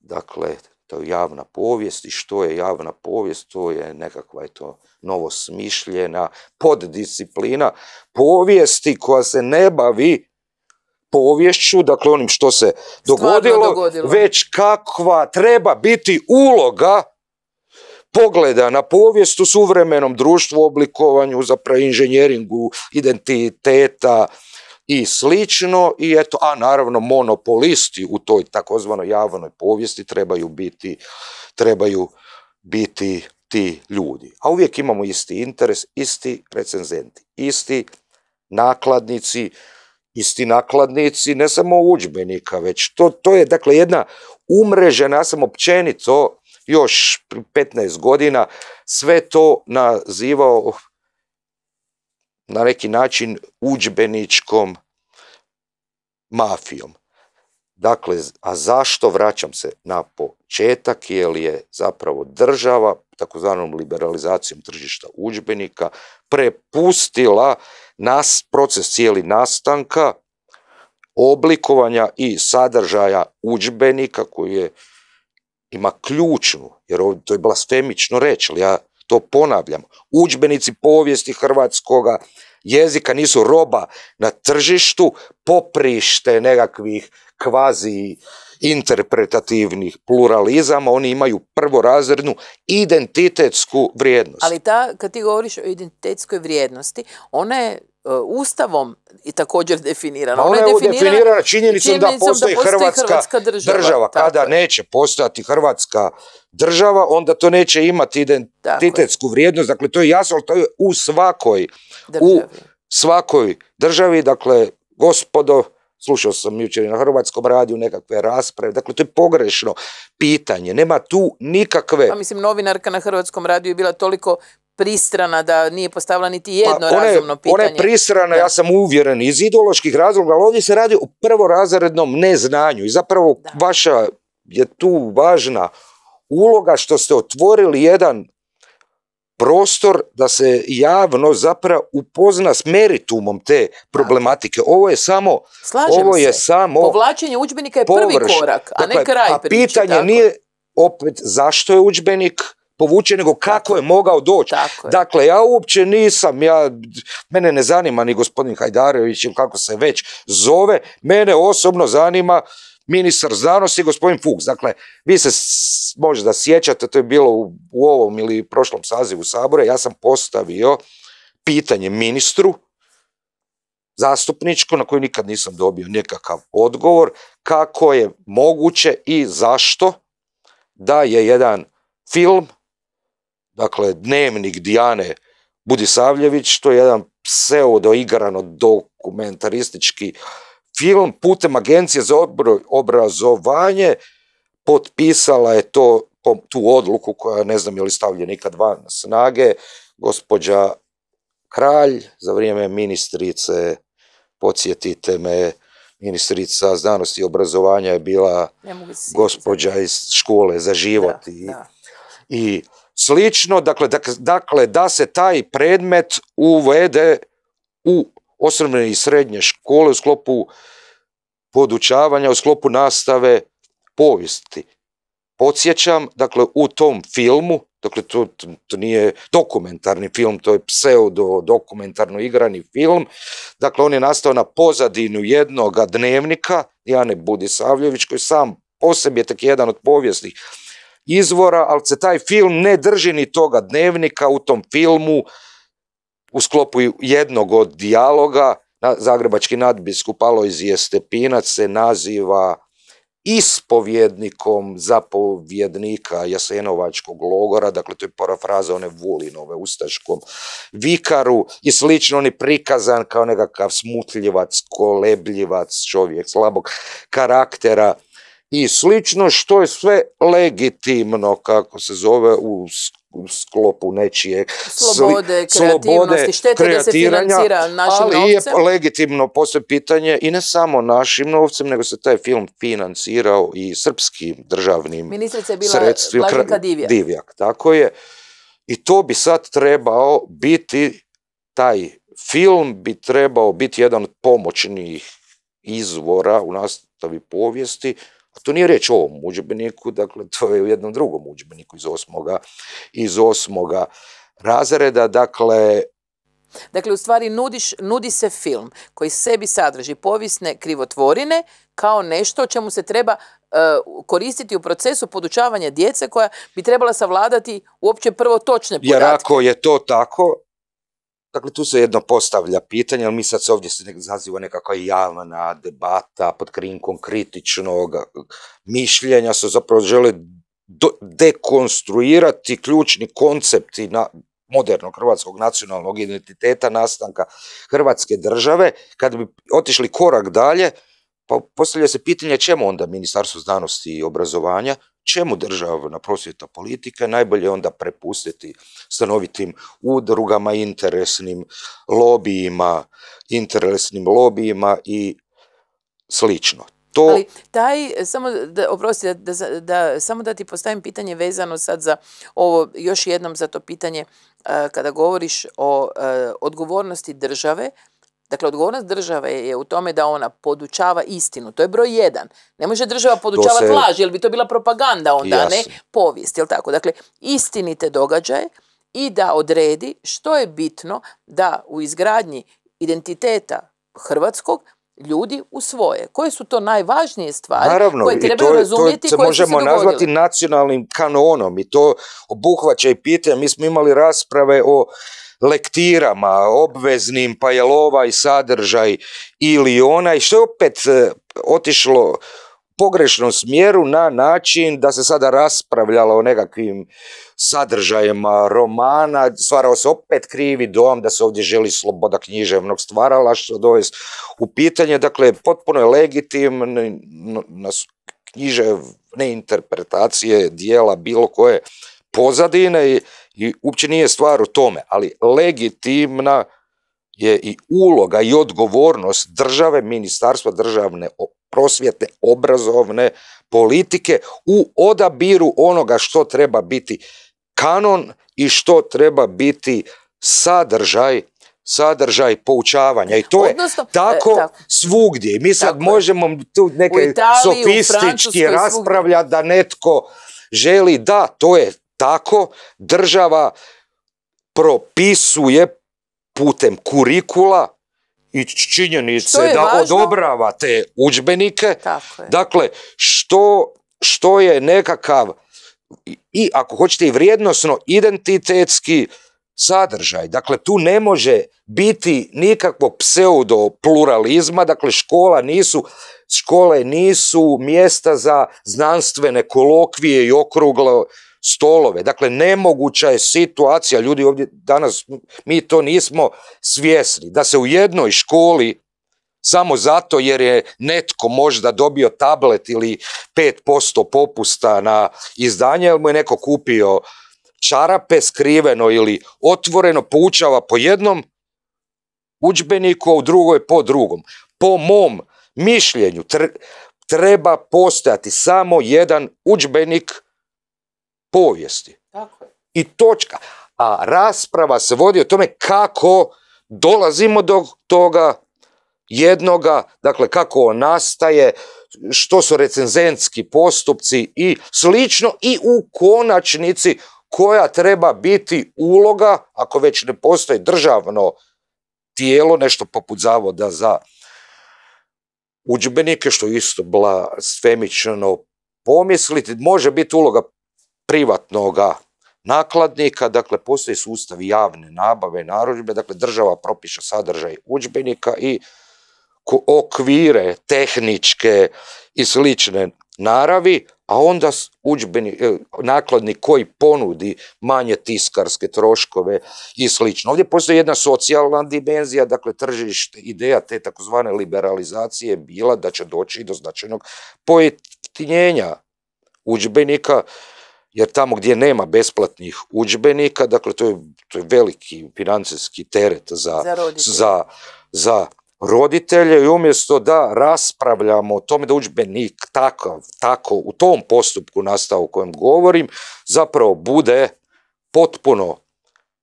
dakle, to je javna povijest i što je javna povijest, to je nekakva je to novosmišljena poddisciplina povijesti koja se ne bavi povješću, dakle onim što se dogodilo, dogodilo, već kakva treba biti uloga pogleda na povijest u suvremenom društvu, oblikovanju, zapravo inženjeringu identiteta, i slično i eto, a naravno monopolisti u toj takozvanoj javnoj povijesti trebaju biti, trebaju biti ti ljudi. A uvijek imamo isti interes, isti recenzenti, isti nakladnici, isti nakladnici, ne samo udžbenika, već to, to je dakle jedna umrežena, ja sam općenito još 15 godina sve to nazivao na neki način uđbeničkom mafijom. Dakle, a zašto vraćam se na početak, jer je zapravo država takozvanom liberalizacijom tržišta uđbenika, prepustila nas, proces cijeli nastanka, oblikovanja i sadržaja uđbenika, koji je, ima ključnu, jer ovdje to je blasfemično reći, ali ja to ponavljam, udžbenici povijesti hrvatskoga jezika nisu roba na tržištu poprište nekakvih kvazi interpretativnih pluralizama, oni imaju prvorazrednu identitetsku vrijednost. Ali ta, kad ti govoriš o identitetskoj vrijednosti, ona je E, Ustavom i također definirana. Ona, ona je definirana, činjenicom, da postoji, Hrvatska, država. Kada neće postojati Hrvatska država, onda to neće imati identitetsku vrijednost. Dakle, to je jasno, ali to je u svakoj, u svakoj državi. Dakle, gospodo, slušao sam jučer na Hrvatskom radiju nekakve rasprave, dakle to je pogrešno pitanje, nema tu nikakve... Pa mislim, novinarka na Hrvatskom radiju je bila toliko pristrana da nije postavila niti pa jedno razumno pitanje. Ona je pristrana, ja sam uvjeren, iz ideoloških razloga, ali ovdje se radi o prvorazrednom neznanju i zapravo vaša je tu važna uloga što ste otvorili jedan prostor da se javno zapravo upozna s meritumom te problematike. Ovo je samo... Slažem ovo je samo Povlačenje udžbenika je prvi korak, a ne dakle, kraj priče. A pitanje nije opet zašto je udžbenik, povuče, nego kako je mogao doći. Dakle, ja uopće nisam, ja, mene ne zanima ni gospodin Hajdarević ili kako se već zove, mene osobno zanima ministar znanosti gospodin Fuchs. Dakle, vi se možda sjećate, to je bilo u, ovom ili prošlom sazivu Sabora, ja sam postavio pitanje ministru zastupničko na koju nikad nisam dobio nekakav odgovor kako je moguće i zašto da je jedan film dakle dnevnik Dijane Budisavljević, to je jedan pseudoigrano dokumentaristički film putem agencije za obrazovanje potpisala je to tu odluku koja ne znam je li stavljena ikad van snage gospođa Kralj za vrijeme ministrice podsjetite me ministrica znanosti i obrazovanja je bila gospođa iz škole za život i slično, dakle, dakle da se taj predmet uvede u osnovne i srednje škole u sklopu podučavanja, u sklopu nastave povijesti. Podsjećam, dakle, u tom filmu, dakle, to, nije dokumentarni film, to je pseudo-dokumentarno igrani film, dakle, on je nastao na pozadinu jednog dnevnika, Jane Budisavljević, koji sam po sebi je tek jedan od povijesnih izvora, ali se taj film ne drži ni toga dnevnika u tom filmu u sklopu jednog od dijaloga zagrebački nadbiskup Alojzije Stepinac se naziva ispovjednikom zapovjednika Jasenovačkog logora, dakle to je parafraza one Vulinove ustaškom vikaru i slično on je prikazan kao nekakav smutljivac, kolebljivac, čovjek slabog karaktera i slično što je sve legitimno kako se zove u sklopu nečije slobode, kreativnosti, štete kreatiranja, da se našim ali je legitimno posle pitanje i ne samo našim novcem, nego se taj film financirao i srpskim državnim Ministrica je bila Divjak. divjak. Tako je. I to bi sad trebao biti taj film bi trebao biti jedan od pomoćnih izvora u nastavi povijesti a pa to nije reč o ovom udžbeniku, dakle to je u jednom drugom udžbeniku iz osmoga, iz osmoga razreda, dakle Dakle, u stvari nudiš, nudi se film koji sebi sadrži povisne krivotvorine kao nešto o čemu se treba e, koristiti u procesu podučavanja djece koja bi trebala savladati uopće prvo točne podatke. Jer ako je to tako, Dakle, tu se jedno postavlja pitanje, ali mi sad se ovdje zaziva nekakva javna debata pod krinkom kritičnog mišljenja, se zapravo žele dekonstruirati ključni koncepti na, modernog hrvatskog nacionalnog identiteta, nastanka Hrvatske države, kad bi otišli korak dalje, pa postavlja se pitanje čemu onda Ministarstvo znanosti i obrazovanja čemu državna prosvjetna politika, najbolje onda prepustiti stanovitim udrugama, interesnim lobijima, interesnim lobijima i slično. To... Ali taj, samo da, oprosti, da, da, samo da ti postavim pitanje vezano sad za ovo, još jednom za to pitanje, kada govoriš o odgovornosti države, Dakle, odgovornost države je u tome da ona podučava istinu. To je broj jedan. Ne može država podučavati laž, jer bi to bila propaganda onda, ne povijest, jel tako? Dakle, istinite događaje i da odredi što je bitno da u izgradnji identiteta hrvatskog ljudi usvoje. Koje su to najvažnije stvari koje trebaju razumjeti koje se možemo nazvati nacionalnim kanonom i to obuhvaća i pitanje. Mi smo imali rasprave o lektirama, obveznim, pa je ovaj sadržaj ili onaj, što je opet e, otišlo pogrešnom smjeru na način da se sada raspravljalo o nekakvim sadržajima romana, stvarao se opet krivi dom da se ovdje želi sloboda književnog stvarala, što u pitanje, dakle, potpuno je legitimna književne interpretacije dijela bilo koje pozadine i i uopće nije stvar u tome, ali legitimna je i uloga i odgovornost države, ministarstva državne prosvjete, obrazovne politike u odabiru onoga što treba biti kanon i što treba biti sadržaj sadržaj poučavanja i to je e, tako, svugdje i mi sad možemo tu neke sofistički raspravljati da netko želi da to je tako država propisuje putem kurikula i činjenice da važno? odobrava te udžbenike. Dakle, što, što je nekakav i ako hoćete i vrijednosno identitetski sadržaj. Dakle, tu ne može biti nikakvog pseudo pluralizma. dakle škola nisu, škole nisu mjesta za znanstvene kolokvije i okruglo stolove. Dakle, nemoguća je situacija, ljudi ovdje danas, mi to nismo svjesni, da se u jednoj školi samo zato jer je netko možda dobio tablet ili 5% popusta na izdanje, jer mu je neko kupio čarape skriveno ili otvoreno, poučava po jednom udžbeniku, a u drugoj po drugom. Po mom mišljenju treba postojati samo jedan udžbenik povijesti. Tako I točka. A rasprava se vodi o tome kako dolazimo do toga jednoga, dakle kako on nastaje, što su recenzenski postupci i slično i u konačnici koja treba biti uloga, ako već ne postoji državno tijelo, nešto poput zavoda za udžbenike, što isto svemično pomisliti, može biti uloga privatnoga nakladnika, dakle postoji sustav javne nabave, narođbe, dakle država propiše sadržaj udžbenika i okvire tehničke i slične naravi, a onda e, nakladnik koji ponudi manje tiskarske troškove i slično. Ovdje postoji jedna socijalna dimenzija, dakle tržište, ideja te takozvane liberalizacije je bila da će doći do značajnog pojetinjenja udžbenika jer tamo gdje nema besplatnih udžbenika, dakle to je, to je veliki financijski teret za, za, roditelje. za, roditelje i umjesto da raspravljamo o tome da udžbenik tako, tako u tom postupku nastao o kojem govorim zapravo bude potpuno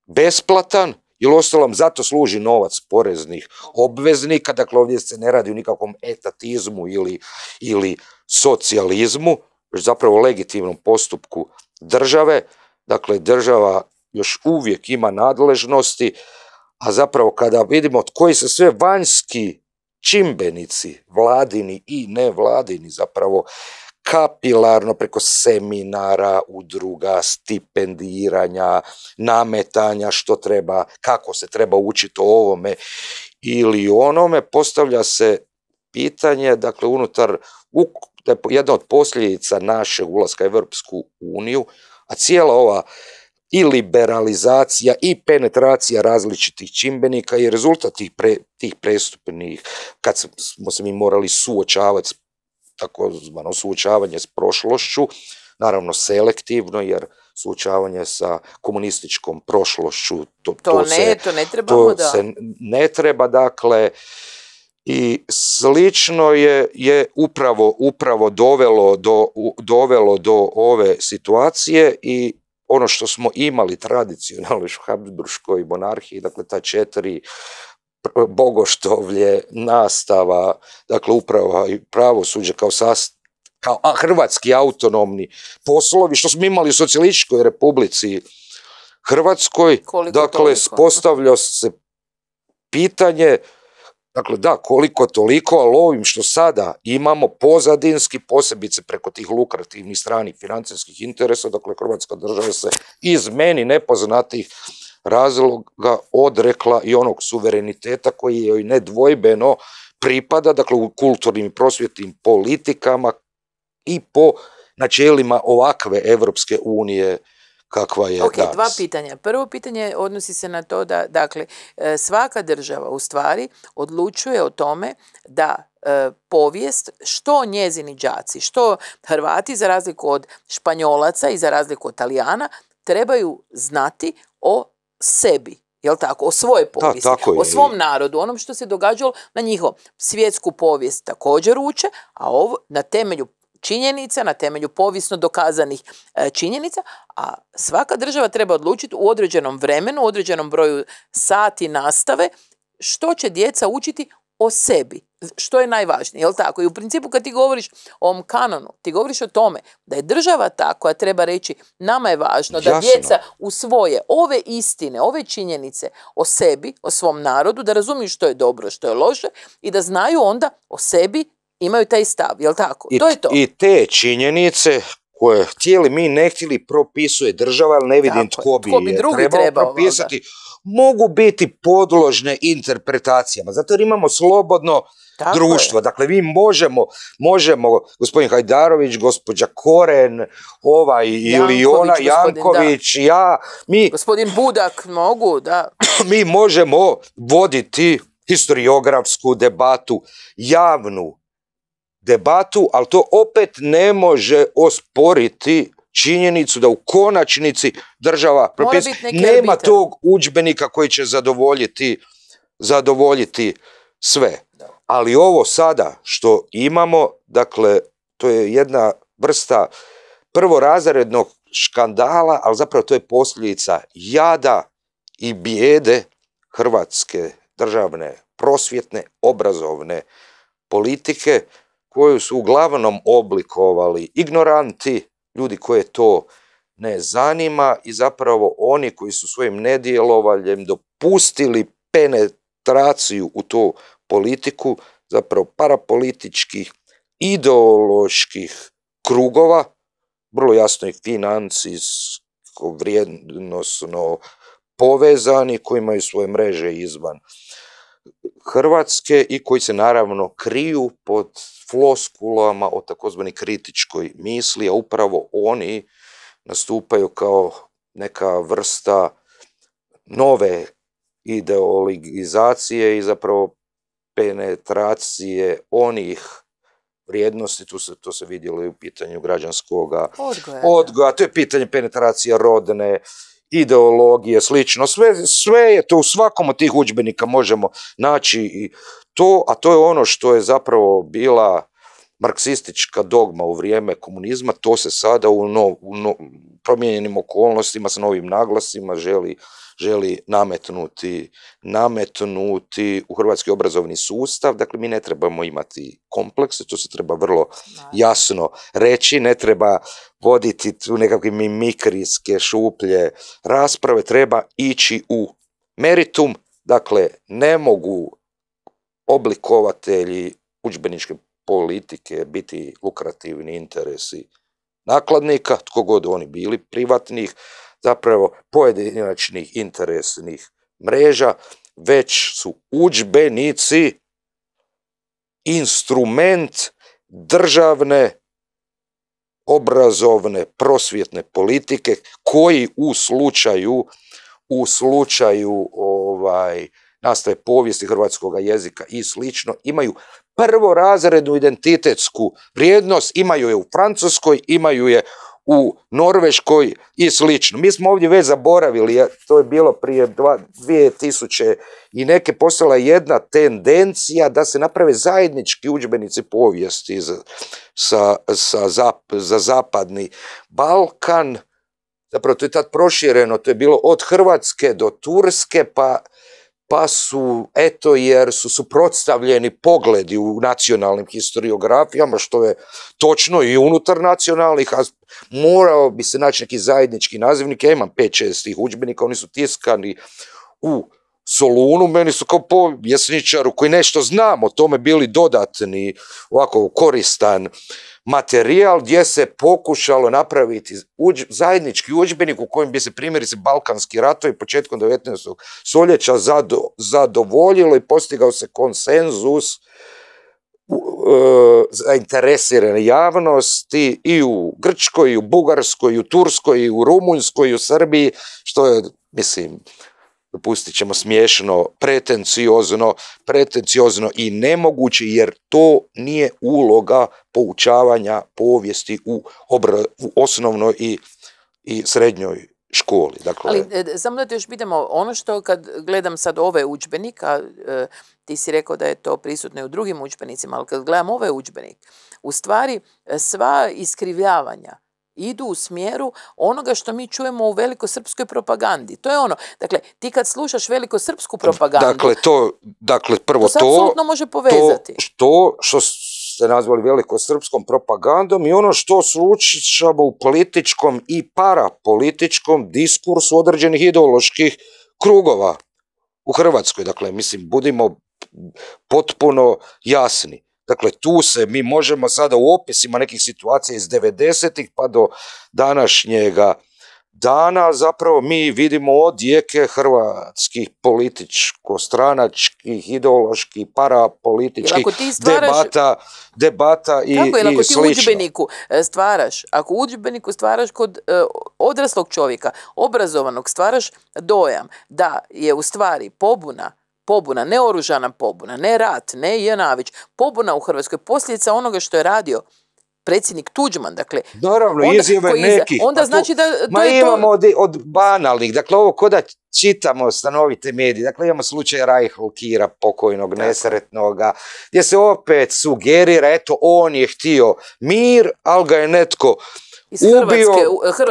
besplatan jer ostalom zato služi novac poreznih obveznika, dakle ovdje se ne radi o nikakvom etatizmu ili, ili socijalizmu, već zapravo legitimnom postupku države, dakle država još uvijek ima nadležnosti, a zapravo kada vidimo koji se sve vanjski čimbenici, vladini i nevladini zapravo, kapilarno preko seminara, udruga, stipendiranja, nametanja što treba, kako se treba učiti o ovome ili onome, postavlja se pitanje, dakle, unutar to je jedna od posljedica naše ulaska u Europsku uniju, a cijela ova i liberalizacija i penetracija različitih čimbenika je rezultat tih, tih prestupnih, kad smo se mi morali suočavati, takozvano suočavanje s prošlošću, naravno selektivno, jer suočavanje sa komunističkom prošlošću, to, to, ne, se, to ne se ne treba, dakle, i slično je, je upravo, upravo dovelo, do, dovelo do ove situacije i ono što smo imali tradicionalno u Habsburgskoj monarhiji, dakle ta četiri bogoštovlje, nastava, dakle uprava i pravosuđe kao kao a, hrvatski autonomni poslovi, što smo imali u socijalističkoj republici Hrvatskoj, dakle, se pitanje Dakle, da, koliko toliko, ali ovim što sada imamo pozadinski, posebice preko tih lukrativnih stranih financijskih interesa, dakle, Hrvatska država se iz meni nepoznatih razloga odrekla i onog suvereniteta koji joj nedvojbeno pripada, dakle, u kulturnim i prosvjetnim politikama i po načelima ovakve Evropske unije kakva je okay, Dva pitanja. Prvo pitanje odnosi se na to da dakle, e, svaka država u stvari odlučuje o tome da e, povijest što njezini đaci, što Hrvati za razliku od Španjolaca i za razliku od Talijana trebaju znati o sebi jel tako, o svojoj povijesti, o svom narodu, onom što se događalo na njihov svjetsku povijest također uče, a ovo na temelju činjenica, na temelju povisno dokazanih e, činjenica, a svaka država treba odlučiti u određenom vremenu, u određenom broju sati nastave, što će djeca učiti o sebi, što je najvažnije, jel tako? I u principu kad ti govoriš o ovom kanonu, ti govoriš o tome da je država ta koja treba reći nama je važno da djeca usvoje ove istine, ove činjenice o sebi, o svom narodu, da razumiju što je dobro, što je loše i da znaju onda o sebi imaju taj stav, jel tako? I, to je to. I te činjenice koje htjeli mi ne htjeli propisuje država, ali ne vidim tko bi, tko bi drugi trebao, propisati, mogu biti podložne interpretacijama, zato jer imamo slobodno društvo. Dakle, mi možemo, možemo, gospodin Hajdarović, gospođa Koren, ovaj ili ona, Janković, ja, mi... Gospodin Budak mogu, da. Mi možemo voditi historiografsku debatu, javnu, debatu, ali to opet ne može osporiti činjenicu da u konačnici država Nema tog udžbenika koji će zadovoljiti, zadovoljiti sve. Ali ovo sada što imamo, dakle, to je jedna vrsta prvorazrednog škandala, ali zapravo to je posljedica jada i bijede hrvatske državne prosvjetne, obrazovne politike koju su uglavnom oblikovali ignoranti, ljudi koje to ne zanima i zapravo oni koji su svojim nedjelovanjem dopustili penetraciju u tu politiku, zapravo parapolitičkih, ideoloških krugova, vrlo jasno i financijsko vrijednosno povezani koji imaju svoje mreže izvan Hrvatske i koji se naravno kriju pod floskulama o takozvani kritičkoj misli, a upravo oni nastupaju kao neka vrsta nove ideologizacije i zapravo penetracije onih vrijednosti, tu se, to se vidjelo i u pitanju građanskoga odgoja. odgoja. To je pitanje penetracije rodne ideologije, slično. Sve, sve je to u svakom od tih udžbenika možemo naći to, a to je ono što je zapravo bila marksistička dogma u vrijeme komunizma, to se sada u, no, u promijenjenim okolnostima s novim naglasima želi želi nametnuti, nametnuti u hrvatski obrazovni sustav. Dakle, mi ne trebamo imati komplekse, to se treba vrlo jasno reći, ne treba voditi tu nekakve mimikrijske šuplje rasprave, treba ići u meritum, dakle, ne mogu oblikovatelji udžbeničke politike biti lukrativni interesi nakladnika, tko god oni bili, privatnih, zapravo pojedinačnih interesnih mreža, već su udžbenici instrument državne obrazovne prosvjetne politike koji u slučaju u slučaju ovaj nastave povijesti hrvatskoga jezika i slično imaju prvorazrednu identitetsku vrijednost, imaju je u Francuskoj, imaju je u Norveškoj i slično. Mi smo ovdje već zaboravili, to je bilo prije 2000 i neke postala jedna tendencija da se naprave zajednički udžbenici povijesti za, sa, zap, za zapadni Balkan. Zapravo to je tad prošireno, to je bilo od Hrvatske do Turske pa pa su, eto, jer su suprotstavljeni pogledi u nacionalnim historiografijama, što je točno i unutar nacionalnih, a morao bi se naći neki zajednički nazivnik. Ja imam 5-6 tih udžbenika, oni su tiskani u Solunu, meni su kao povjesničaru koji nešto znam o tome bili dodatni, ovako koristan materijal gdje se pokušalo napraviti zajednički udžbenik u kojem bi se primjerice balkanski ratovi početkom 19. stoljeća zadovoljilo i postigao se konsenzus e, zainteresirane javnosti i u Grčkoj, i u Bugarskoj, i u Turskoj, i u Rumunjskoj, i u Srbiji, što je, mislim, dopustit ćemo smiješno, pretenciozno, pretenciozno i nemoguće jer to nije uloga poučavanja povijesti u, osnovnoj i, i srednjoj školi. Dakle... Ali e, samo da te još pitamo, ono što kad gledam sad ove učbenika, e, ti si rekao da je to prisutno i u drugim učbenicima, ali kad gledam ovaj učbenik, u stvari e, sva iskrivljavanja idu u smjeru onoga što mi čujemo u velikosrpskoj propagandi. To je ono, dakle, ti kad slušaš velikosrpsku propagandu... Dakle, to, dakle prvo to... to može povezati. To što, što ste nazvali velikosrpskom propagandom i ono što slušamo u političkom i parapolitičkom diskursu određenih ideoloških krugova u Hrvatskoj. Dakle, mislim, budimo potpuno jasni. Dakle, tu se mi možemo sada u opisima nekih situacija iz 90-ih pa do današnjega dana zapravo mi vidimo odjeke hrvatskih političko-stranačkih, ideoloških, parapolitičkih debata, debata i Kako je, ako ti u e, stvaraš, ako u udžbeniku stvaraš kod e, odraslog čovjeka, obrazovanog, stvaraš dojam da je u stvari pobuna pobuna, ne oružana pobuna, ne rat, ne Janavić, pobuna u Hrvatskoj, posljedica onoga što je radio predsjednik Tuđman, dakle... Naravno, onda, nekih. Onda pa znači da... To ma imamo od, banalnih, dakle ovo ko da čitamo stanovite medije, dakle imamo slučaj Rajhl Kira, pokojnog, nesretnoga, gdje se opet sugerira, eto on je htio mir, ali ga je netko ubio,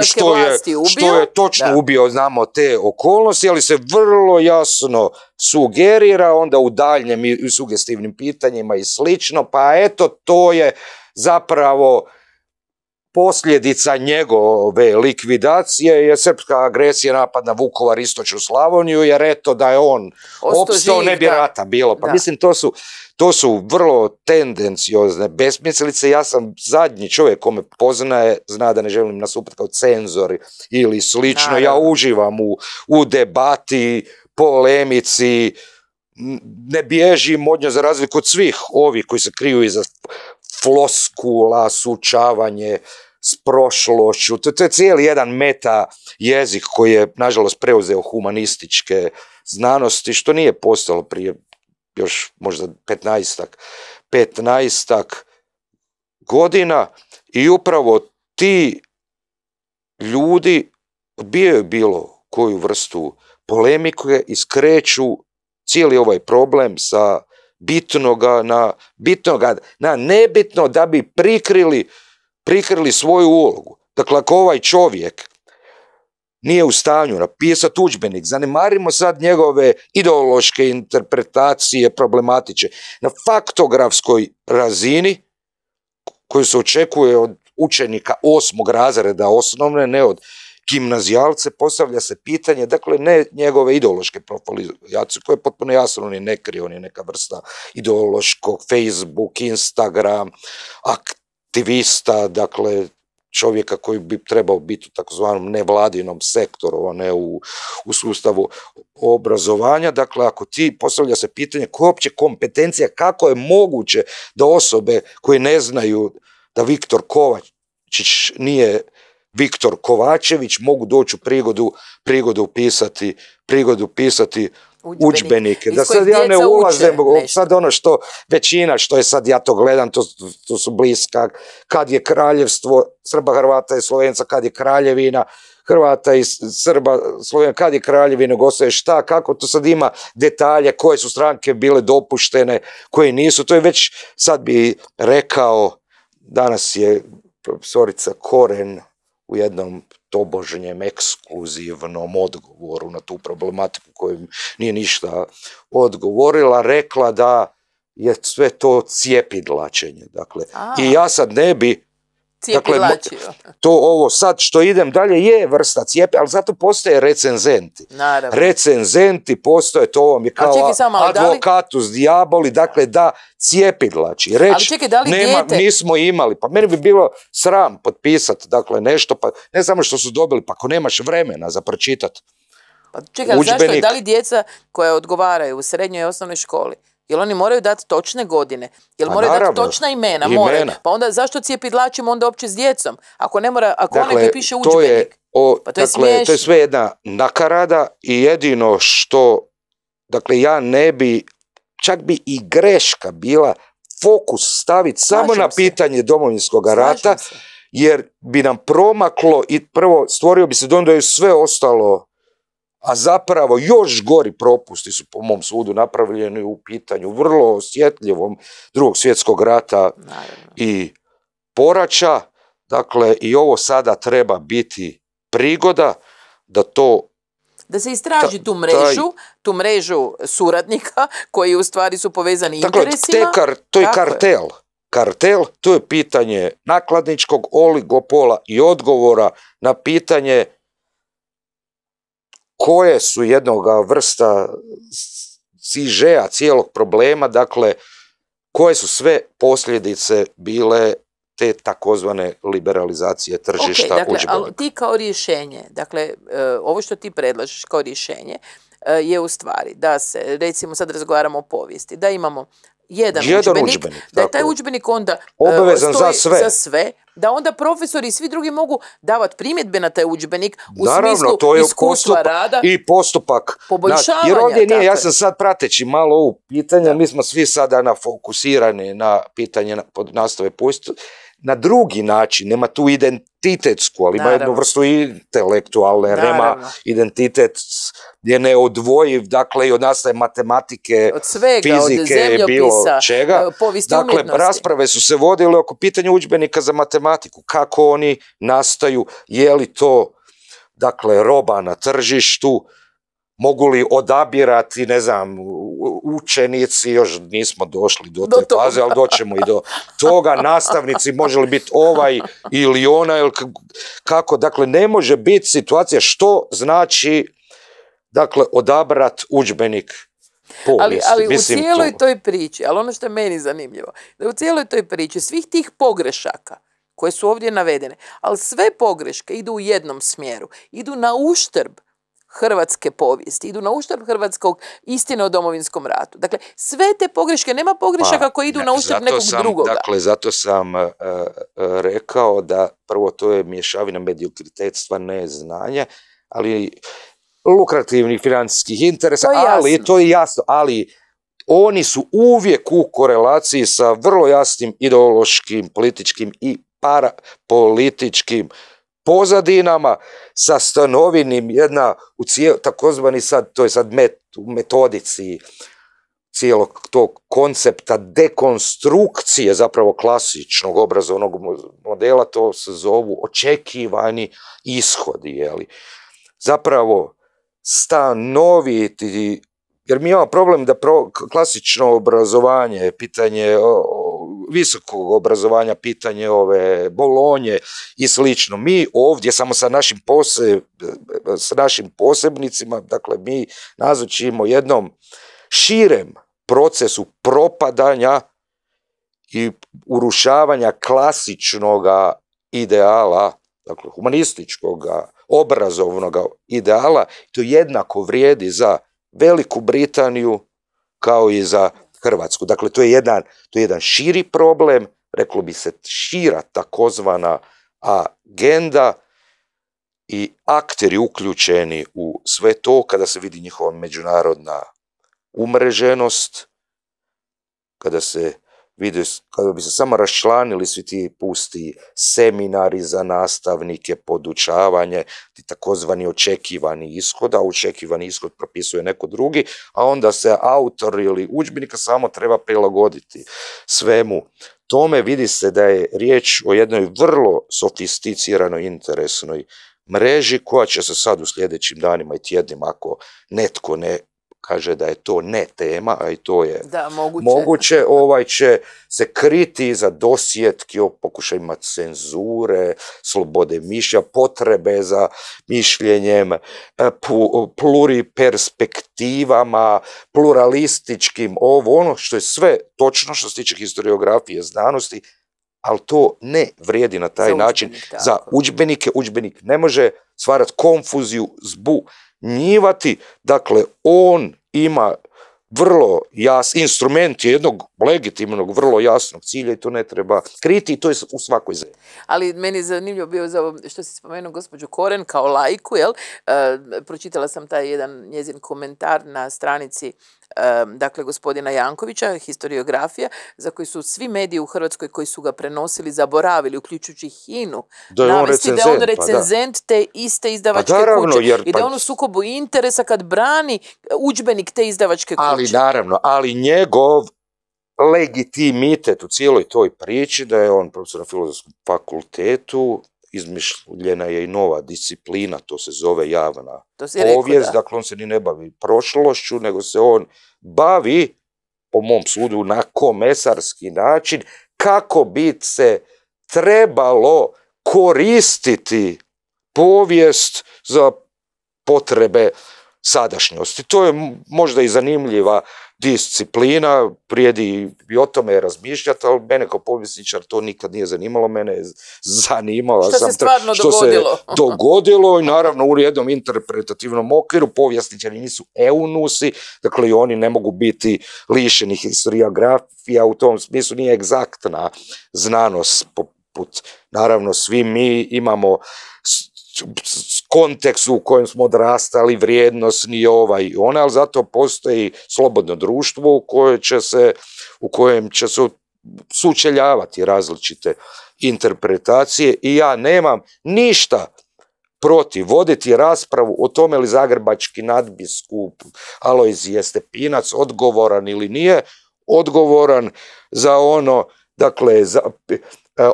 što je, Što je točno ubio, znamo te okolnosti, ali se vrlo jasno sugerira onda u daljnjem i sugestivnim pitanjima i slično, pa eto to je zapravo posljedica njegove likvidacije je srpska agresija napad na Vukovar, istočnu Slavoniju, jer eto da je on opstao, ne bi rata bilo. Pa mislim, to su, to su vrlo tendenciozne besmislice. Ja sam zadnji čovjek me poznaje, zna da ne želim nastupati kao cenzor ili slično. Ja uživam u, debati, polemici, ne bježim od nje za razliku od svih ovih koji se kriju iza floskula, sučavanje s prošlošću. To, to je cijeli jedan meta jezik koji je, nažalost, preuzeo humanističke znanosti, što nije postalo prije još možda 15 15 godina i upravo ti ljudi odbijaju bilo koju vrstu polemike i skreću cijeli ovaj problem sa bitnoga na bitnoga na nebitno da bi prikrili prikrili svoju ulogu. Dakle, ako ovaj čovjek nije u stanju napisati udžbenik, zanemarimo sad njegove ideološke interpretacije problematiče. Na faktografskoj razini, koju se očekuje od učenika osmog razreda osnovne, ne od gimnazijalce, postavlja se pitanje, dakle, ne njegove ideološke profilizacije, koje je potpuno jasno, on je ne on je neka vrsta ideološkog, Facebook, Instagram, aktivista, dakle, čovjeka koji bi trebao biti u takozvanom nevladinom sektoru, a ne u, u sustavu obrazovanja. Dakle, ako ti postavlja se pitanje koja je uopće kompetencija, kako je moguće da osobe koje ne znaju da Viktor Kovačić nije Viktor Kovačević mogu doći u prigodu, prigodu pisati, prigodu pisati udžbenike. Da sad ja ne ulazem, sad ono što većina što je sad, ja to gledam, to, su bliska, kad je kraljevstvo Srba, Hrvata i Slovenca, kad je kraljevina, Hrvata i Srba, Slovena, kad je kraljevina, gosve, šta, kako to sad ima detalje, koje su stranke bile dopuštene, koje nisu, to je već sad bi rekao, danas je profesorica Koren u jednom tobožnjem ekskluzivnom odgovoru na tu problematiku koju nije ništa odgovorila, rekla da je sve to cijepidlačenje. Dakle, i ja sad ne bi dakle, to ovo sad što idem dalje je vrsta cijepi, ali zato postoje recenzenti. Naravno. Recenzenti postoje, to vam je kao advokatus, li... diaboli, dakle da cijepidlači. Znači, Reč, ali čekaj, da li nema, dijete... nismo imali, pa meni bi bilo sram potpisati dakle, nešto, pa ne samo što su dobili, pa ako nemaš vremena za pročitati. Pa čekaj, zašto da li djeca koja odgovaraju u srednjoj i osnovnoj školi, Jel oni moraju dati točne godine. Jel pa moraju dati točna imena. imena. Pa onda zašto cijepidlačimo onda uopće s djecom? Ako ne mora, ako dakle, onaj piše udžbenik. To je, o, to, dakle, je to je dakle, sve jedna nakarada i jedino što dakle ja ne bi čak bi i greška bila fokus staviti samo na pitanje domovinskog rata, jer bi nam promaklo i prvo stvorio bi se dojam da je sve ostalo a zapravo još gori propusti su po mom sudu napravljeni u pitanju vrlo osjetljivom drugog svjetskog rata i porača. Dakle, i ovo sada treba biti prigoda da to da se istraži tu mrežu, tu mrežu suradnika koji u stvari su povezani dakle, interesima. Dakle, to je kartel. Kartel, to je pitanje nakladničkog oligopola i odgovora na pitanje koje su jednoga vrsta sižeja cijelog problema, dakle, koje su sve posljedice bile te takozvane liberalizacije tržišta okay, dakle, ali ti kao rješenje, dakle, e, ovo što ti predlažeš kao rješenje, e, je u stvari da se, recimo sad razgovaramo o povijesti, da imamo jedan, jedan da je taj učbenik onda e, obavezan za sve. sve, da onda profesori i svi drugi mogu davati primjedbe na taj udžbenik u smislu to je iskustva rada i postupak znači, poboljšavanja. ovdje nije, ja sam sad prateći malo ovu pitanje, mi smo svi sada na fokusirani na pitanje nastave na drugi način, nema tu identitetsku, ali Naravno. ima jednu vrstu intelektualne, nema identitet je neodvojiv, dakle i od nastaje matematike, od svega, fizike, bilo čega. E, dakle, rasprave su se vodile oko pitanja udžbenika za matematiku, kako oni nastaju, je li to dakle roba na tržištu, mogu li odabirati, ne znam, učenici, još nismo došli do, te faze, ali doćemo i do toga, nastavnici, može li biti ovaj ili ona, ili kako, dakle, ne može biti situacija što znači, dakle, odabrat udžbenik povijesti? Ali, u cijeloj toj priči, ali ono što je meni zanimljivo, da u cijeloj toj priči svih tih pogrešaka, koje su ovdje navedene, ali sve pogreške idu u jednom smjeru, idu na uštrb hrvatske povijesti, idu na uštrb hrvatskog istine o domovinskom ratu. Dakle, sve te pogreške, nema pogrešaka pa, koje idu na uštrb nekog drugoga. Dakle, zato sam e, e, rekao da prvo to je mješavina mediokritetstva, ne znanja, ali lukrativnih financijskih interesa, ali to je jasno, ali oni su uvijek u korelaciji sa vrlo jasnim ideološkim, političkim i parapolitičkim pozadinama sa stanovinim jedna u cijel, takozvani sad, to je sad met, u metodici cijelog tog koncepta dekonstrukcije zapravo klasičnog obrazovnog modela, to se zovu očekivani ishodi. Jeli. Zapravo stanoviti, jer mi imamo problem da klasično obrazovanje, pitanje visokog obrazovanja, pitanje ove bolonje i slično. Mi ovdje samo sa našim, pose, sa našim posebnicima, dakle mi nazočimo jednom širem procesu propadanja i urušavanja klasičnoga ideala, dakle humanističkog, obrazovnog ideala, to jednako vrijedi za Veliku Britaniju kao i za Hrvatsku. Dakle, to je jedan, to je jedan širi problem, reklo bi se šira takozvana agenda i akteri uključeni u sve to kada se vidi njihova međunarodna umreženost, kada se vidio kada bi se samo raščlanili svi ti pusti seminari za nastavnike, podučavanje, ti takozvani očekivani ishod, a očekivani ishod propisuje neko drugi, a onda se autor ili udžbenika samo treba prilagoditi svemu tome. Vidi se da je riječ o jednoj vrlo sofisticiranoj interesnoj mreži koja će se sad u sljedećim danima i tjednima ako netko ne kaže da je to ne tema, a i to je da, moguće. moguće. Ovaj će se kriti za dosjetki o pokušajima cenzure, slobode mišlja, potrebe za mišljenjem, e, pluriperspektivama, pluralističkim, ovo, ono što je sve točno što se tiče historiografije, znanosti, ali to ne vrijedi na taj način. za udžbenike, udžbenik ne može stvarati konfuziju, zbu, njivati. Dakle, on ima vrlo jas, instrument je jednog legitimnog, vrlo jasnog cilja i to ne treba kriti i to je u svakoj zemlji. Ali meni je zanimljivo bio za što si spomenuo gospođu Koren kao lajku, jel? E, pročitala sam taj jedan njezin komentar na stranici dakle gospodina Jankovića, historiografija, za koju su svi mediji u Hrvatskoj koji su ga prenosili zaboravili, uključujući Hinu, da da je on pa recenzent te iste izdavačke pa kuće i da pa je on u sukobu interesa kad brani e, udžbenik te izdavačke kuće. Ali naravno, ali njegov legitimitet u cijeloj toj priči da je on profesor na filozofskom fakultetu, izmišljena je i nova disciplina, to se zove javna povijest, dakle on se ni ne bavi prošlošću, nego se on bavi, po mom sudu, na komesarski način, kako bi se trebalo koristiti povijest za potrebe sadašnjosti. To je možda i zanimljiva disciplina, prijedi i o tome razmišljati, ali mene kao povjesničar to nikad nije zanimalo, mene je zanimalo. Što se stvarno što Se dogodilo i naravno u jednom interpretativnom okviru povjesničari nisu eunusi, dakle i oni ne mogu biti lišeni historiografija, u tom smislu nije egzaktna znanost poput, naravno svi mi imamo kontekstu u kojem smo odrastali, vrijednost, i ovaj i ona, ali zato postoji slobodno društvo u, koje će se, u kojem će se sučeljavati različite interpretacije i ja nemam ništa protiv voditi raspravu o tome li zagrebački nadbiskup Alojzije Stepinac odgovoran ili nije odgovoran za ono, dakle, za, e,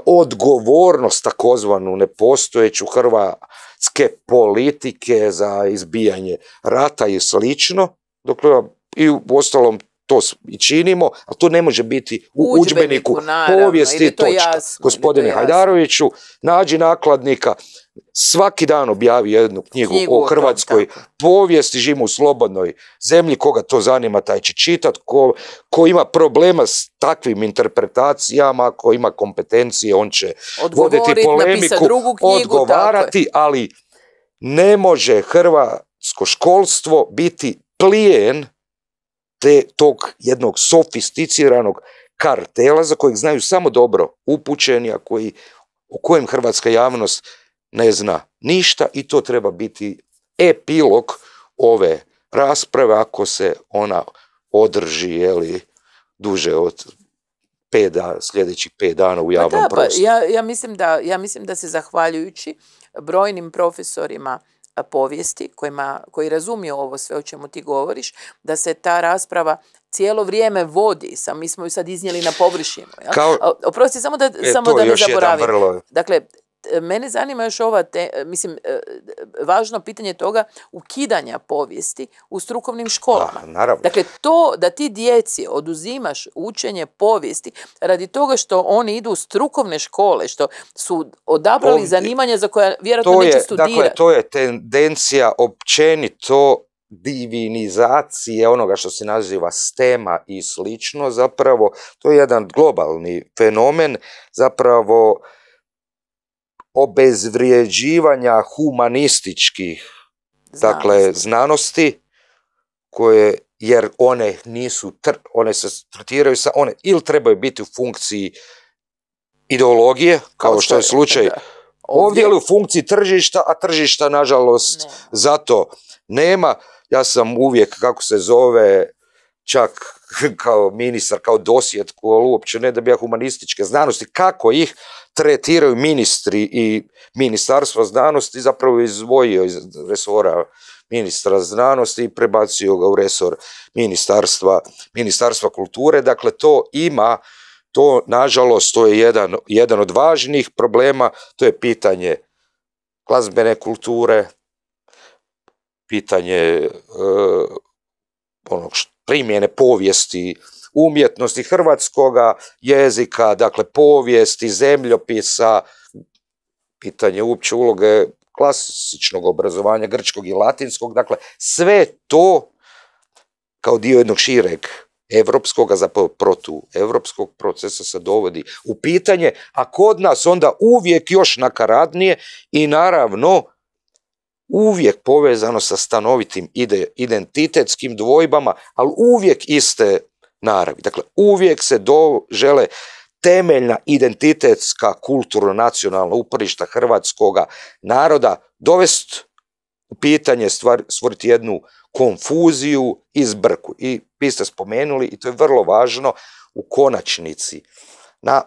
odgovornost takozvanu nepostojeću Hrva, ske politike, za izbijanje rata i slično. Dokle, I u ostalom to i činimo, a to ne može biti u udžbeniku povijesti točka. Gospodine Hajdaroviću, nađi nakladnika, svaki dan objavi jednu knjigu, o Hrvatskoj povijesti, živimo u slobodnoj zemlji, koga to zanima taj će čitat, ko, ko ima problema s takvim interpretacijama, ko ima kompetencije, on će voditi polemiku, odgovarati, ali ne može hrvatsko školstvo biti plijen te, tog jednog sofisticiranog kartela za kojeg znaju samo dobro upućeni, a koji, o kojem hrvatska javnost ne zna ništa i to treba biti epilog ove rasprave ako se ona održi jeli, duže od pet dana, sljedećih pet dana u pa javnom pa prostoru. ja, ja, mislim da, ja mislim da se zahvaljujući brojnim profesorima povijesti kojima, koji razumiju ovo sve o čemu ti govoriš, da se ta rasprava cijelo vrijeme vodi, sam, mi smo ju sad iznijeli na površinu. Ja? Oprosti, samo da, e, samo da ne zaboravim. Vrlo... Dakle, E, mene zanima još ova, te, e, mislim, e, važno pitanje toga ukidanja povijesti u strukovnim školama. Naravno. dakle, to da ti djeci oduzimaš učenje povijesti radi toga što oni idu u strukovne škole, što su odabrali zanimanje zanimanja za koja vjerojatno neće studirati. Dakle, to je tendencija općenito divinizacije onoga što se naziva stema i slično, zapravo to je jedan globalni fenomen, zapravo obezvrijeđivanja humanističkih dakle znanosti koje jer one nisu tr- one se tretiraju sa one ili trebaju biti u funkciji ideologije kao, što je slučaj ovdje ili u funkciji tržišta a tržišta nažalost zato nema ja sam uvijek kako se zove čak kao ministar, kao dosjetku, ali uopće ne da bi ja humanističke znanosti, kako ih tretiraju ministri i ministarstva znanosti, zapravo izvojio iz resora ministra znanosti i prebacio ga u resor ministarstva, ministarstva kulture. Dakle, to ima, to nažalost, to je jedan, jedan od važnijih problema, to je pitanje glazbene kulture, pitanje e, onog primjene povijesti umjetnosti hrvatskoga jezika, dakle povijesti, zemljopisa, pitanje uopće uloge klasičnog obrazovanja grčkog i latinskog, dakle sve to kao dio jednog šireg evropskog zapravo evropskog procesa se dovodi u pitanje, a kod nas onda uvijek još nakaradnije i naravno uvijek povezano sa stanovitim ide, identitetskim dvojbama, ali uvijek iste naravi. Dakle, uvijek se do, žele temeljna identitetska kulturno-nacionalna uporišta hrvatskoga naroda dovest u pitanje, stvar, stvoriti jednu konfuziju i zbrku. I vi ste spomenuli, i to je vrlo važno, u konačnici. Na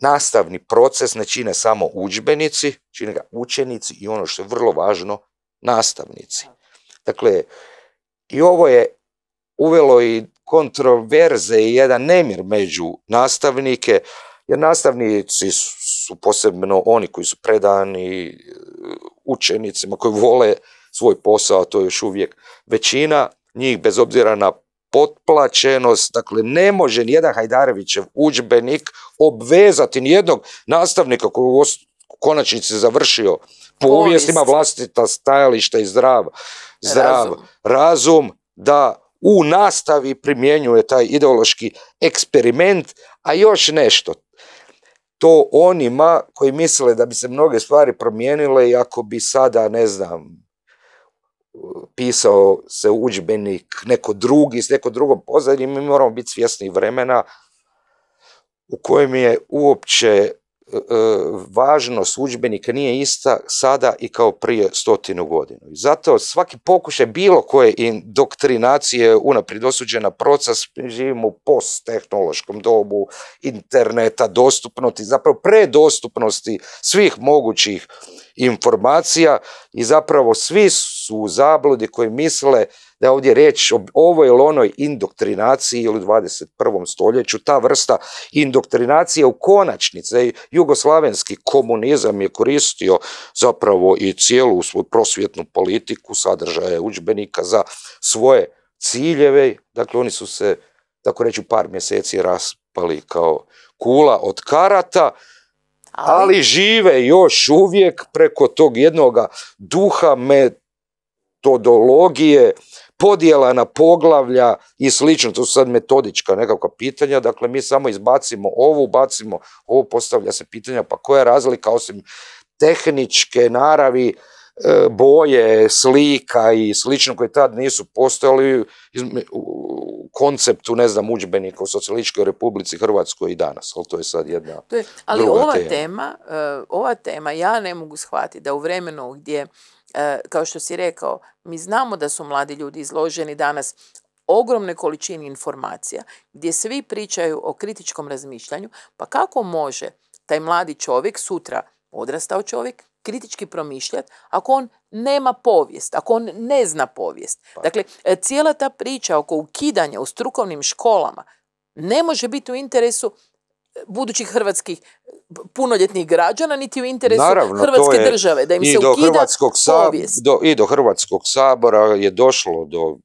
nastavni proces ne čine samo udžbenici, čine ga učenici i ono što je vrlo važno, nastavnici. Dakle, i ovo je uvelo i kontroverze i jedan nemir među nastavnike, jer nastavnici su posebno oni koji su predani e, učenicima koji vole svoj posao, a to je još uvijek većina njih bez obzira na potplaćenost, dakle ne može nijedan Hajdarevićev udžbenik obvezati nijednog nastavnika koji konačnici završio po uvijestima vlastita stajališta i zdrav, zdrav razum. da u nastavi primjenjuje taj ideološki eksperiment, a još nešto. To onima koji misle da bi se mnoge stvari promijenile i ako bi sada, ne znam, pisao se udžbenik neko drugi s nekom drugom pozadnjim, mi moramo biti svjesni vremena u kojem je uopće E, e, važnost udžbenika nije ista sada i kao prije stotinu godinu. I zato svaki pokušaj bilo koje indoktrinacije unaprijed osuđena proces, živimo u posttehnološkom dobu interneta, dostupnosti, zapravo predostupnosti svih mogućih informacija i zapravo svi su u zabludi koji misle da je ovdje riječ o ovoj ili onoj indoktrinaciji ili u 21. stoljeću, ta vrsta indoktrinacije u konačnici, jugoslavenski komunizam je koristio zapravo i cijelu svoju prosvjetnu politiku, sadržaja udžbenika za svoje ciljeve, dakle oni su se, tako reći, par mjeseci raspali kao kula od karata, ali, žive još uvijek preko tog jednog duha metodologije podjela na poglavlja i slično, to su sad metodička nekakva pitanja, dakle mi samo izbacimo ovo, bacimo ovo, postavlja se pitanja, pa koja je razlika osim tehničke naravi, e, boje, slika i slično koje tad nisu postojali u konceptu, ne znam, uđbenika u Socijalističkoj republici Hrvatskoj i danas, ali to je sad jedna to Ali druga ova tema. tema, e, ova tema, ja ne mogu shvatiti da u vremenu gdje E, kao što si rekao, mi znamo da su mladi ljudi izloženi danas ogromne količine informacija gdje svi pričaju o kritičkom razmišljanju, pa kako može taj mladi čovjek, sutra odrastao čovjek, kritički promišljati ako on nema povijest, ako on ne zna povijest. Pa. Dakle, e, cijela ta priča oko ukidanja u strukovnim školama ne može biti u interesu budućih hrvatskih punoljetnih građana, niti u interesu Hrvatske države, da im se do ukida Hrvatskog Do, I do Hrvatskog sabora je došlo do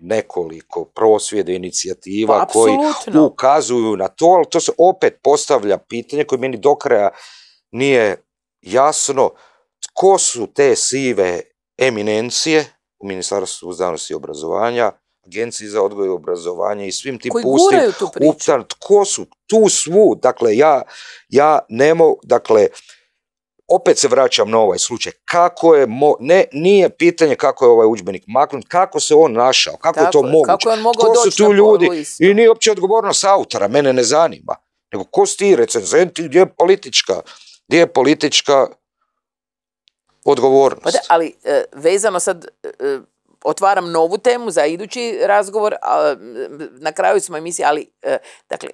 nekoliko prosvjeda, inicijativa pa, koji ukazuju na to, ali to se opet postavlja pitanje koje meni do kraja nije jasno tko su te sive eminencije u Ministarstvu znanosti i obrazovanja agenciji za odgoj i obrazovanje i svim tim Koji guraju tu tko su tu svu, dakle ja, ja ne mogu, dakle, opet se vraćam na ovaj slučaj. Kako je, ne, nije pitanje kako je ovaj udžbenik maknut, kako se on našao, kako je to moguće, kako je on mogao doći su tu ljudi i nije opće odgovornost autora, mene ne zanima. Nego ko su ti recenzenti, gdje je politička, gdje je politička odgovornost. Pa ali e, vezano sad, e, otvaram novu temu za idući razgovor, na kraju smo emisije, ali e, dakle,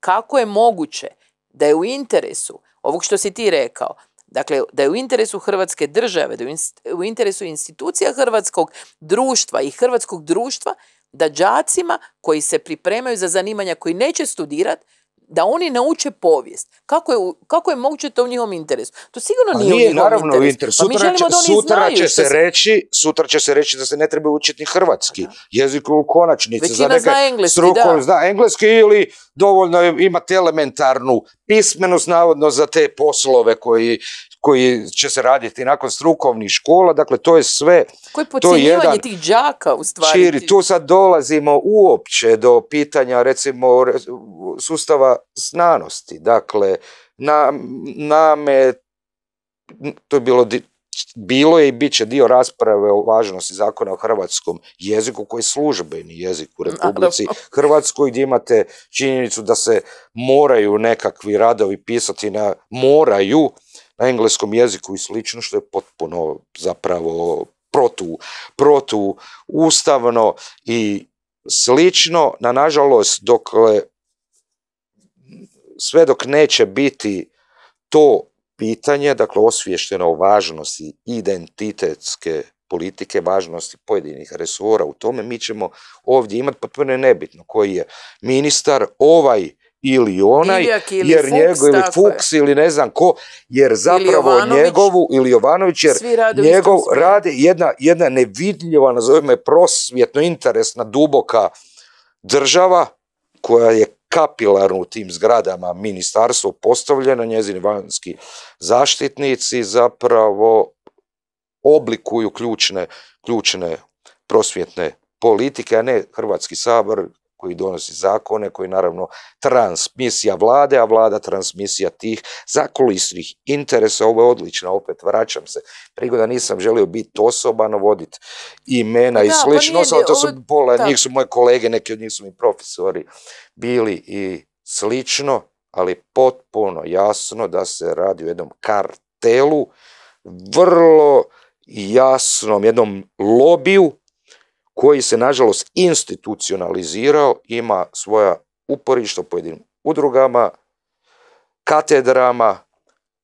kako je moguće da je u interesu ovog što si ti rekao, Dakle, da je u interesu Hrvatske države, da je u interesu institucija hrvatskog društva i hrvatskog društva da đacima koji se pripremaju za zanimanja koji neće studirati, da oni nauče povijest. Kako je, kako je moguće to u njihovom interesu? To sigurno nije, pa nije, u naravno interesu. Interes. Pa sutra, će, se, reći, sutra će se reći da se ne treba učiti ni hrvatski jezik u konačnici. Većina zna engleski, da. Zna engleski ili dovoljno imate elementarnu pismenost navodno za te poslove koji koji će se raditi nakon strukovnih škola, dakle to je sve... Koje podcjenjivanje tih džaka u stvari. Čiri, tu sad dolazimo uopće do pitanja recimo sustava znanosti, dakle na, name, to je bilo bilo je i bit će dio rasprave o važnosti zakona o hrvatskom jeziku koji je službeni jezik u Republici Hrvatskoj gdje imate činjenicu da se moraju nekakvi radovi pisati na moraju na engleskom jeziku i slično, što je potpuno zapravo protu, protu ustavno i slično, na nažalost, dokle sve dok neće biti to pitanje, dakle osviješteno o važnosti identitetske politike, važnosti pojedinih resora u tome, mi ćemo ovdje imati potpuno nebitno koji je ministar ovaj ili onaj, jer njegov, ili Fuchs, ili ne znam ko, jer zapravo njegovu, ili Jovanović, jer njegov radi jedna, jedna nevidljiva, nazovimo je prosvjetno interesna, duboka država koja je kapilarno u tim zgradama ministarstvo postavljena, njezini vanjski zaštitnici zapravo oblikuju ključne, ključne prosvjetne politike, a ne Hrvatski sabor koji donosi zakone, koji naravno transmisija vlade, a vlada transmisija tih zakulisnih interesa. Ovo je odlično, opet vraćam se. Prigoda nisam želio biti osobano, voditi imena i pa slično. to su pola njih su moje kolege, neki od njih su mi profesori bili i slično, ali potpuno jasno da se radi o jednom kartelu, vrlo jasnom jednom lobiju koji se nažalost institucionalizirao, ima svoja uporišta u pojedinim udrugama, katedrama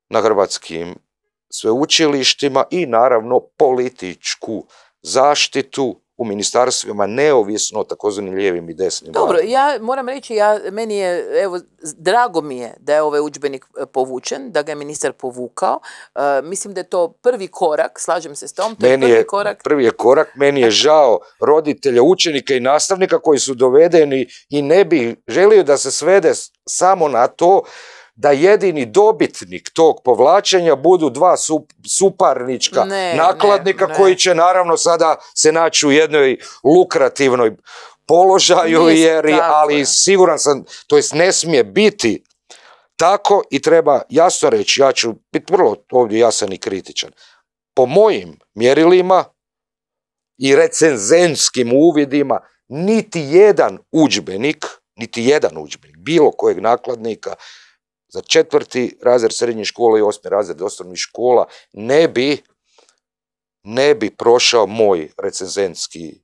na hrvatskim sveučilištima i naravno političku zaštitu u ministarstvima neovisno takozvanim lijevim i desnim. Dobro, ja moram reći, ja, meni je, evo, drago mi je da je ovaj udžbenik e, povučen, da ga je ministar povukao. E, mislim da je to prvi korak, slažem se s tom, to je prvi korak. Prvi je korak, meni je žao roditelja, učenika i nastavnika koji su dovedeni i ne bi želio da se svede samo na to da jedini dobitnik tog povlačenja budu dva suparnička nakladnika koji će naravno sada se naći u jednoj lukrativnoj položaju jer ali siguran sam to jest ne smije biti tako i treba jasno reći ja ću biti vrlo ovdje jasan i kritičan po mojim mjerilima i recenzenskim uvidima niti jedan udžbenik niti jedan udžbenik bilo kojeg nakladnika za četvrti razred srednje škole i osmi razred osnovnih škola ne bi, ne bi prošao moj recenzenski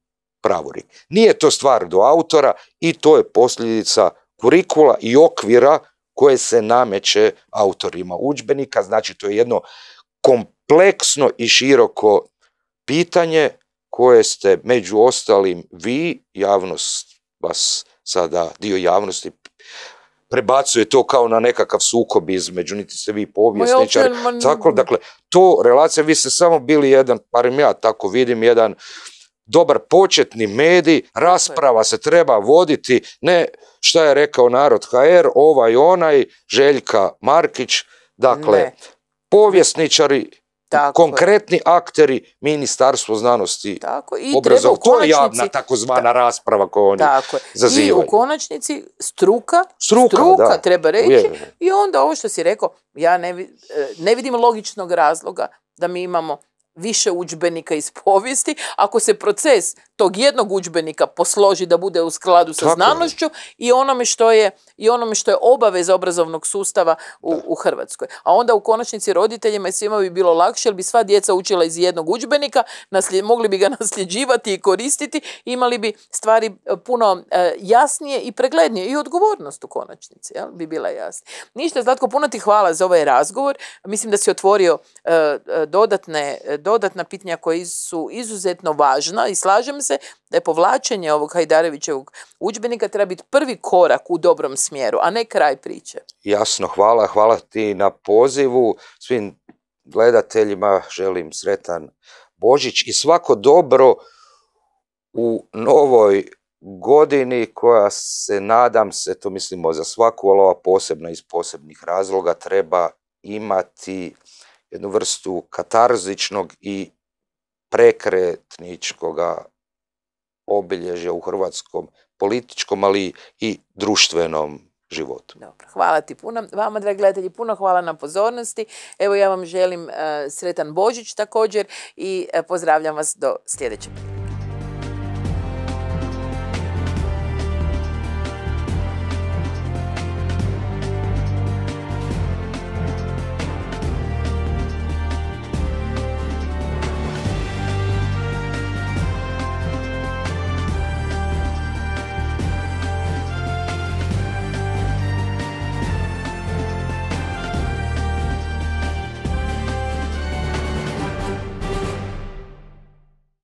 pravorik. Nije to stvar do autora i to je posljedica kurikula i okvira koje se nameće autorima udžbenika, znači to je jedno kompleksno i široko pitanje koje ste među ostalim vi, javnost vas sada, dio javnosti prebacuje to kao na nekakav sukob između, niti ste vi povjesničari. Tako, dakle, to relacija, vi ste samo bili jedan, barem ja tako vidim, jedan dobar početni medij, rasprava se treba voditi, ne šta je rekao narod HR, ovaj onaj, Željka Markić, dakle, povjesničari tako konkretni akteri Ministarstvo znanosti tako, i obrazov. To je javna takozvana rasprava koju oni I u konačnici struka, struka, treba reći i onda ovo što si rekao, ja ne, e, ne vidim logičnog razloga da mi imamo više udžbenika iz povijesti ako se proces tog jednog udžbenika posloži da bude u skladu sa znanošću i onome što je i onome što je obaveza obrazovnog sustava u, u Hrvatskoj. A onda u konačnici roditeljima i svima bi bilo lakše jer bi sva djeca učila iz jednog udžbenika, mogli bi ga nasljeđivati i koristiti, imali bi stvari e, puno e, jasnije i preglednije i odgovornost u konačnici, jel? bi bila jasna. Ništa, Zlatko, puno ti hvala za ovaj razgovor. Mislim da si otvorio e, dodatne, dodatna pitanja koja su izuzetno važna i slažem se se da je povlačenje ovog Hajdarevićevog udžbenika treba biti prvi korak u dobrom smjeru, a ne kraj priče. Jasno, hvala, hvala ti na pozivu. Svim gledateljima želim sretan Božić i svako dobro u novoj godini koja se, nadam se, to mislimo za svaku, ali ova posebna iz posebnih razloga treba imati jednu vrstu katarzičnog i prekretničkoga obilježja u hrvatskom političkom, ali i društvenom životu. Dobro, hvala ti puno. Vama, dragi gledatelji, puno hvala na pozornosti. Evo ja vam želim e, sretan Božić također i e, pozdravljam vas do sljedećeg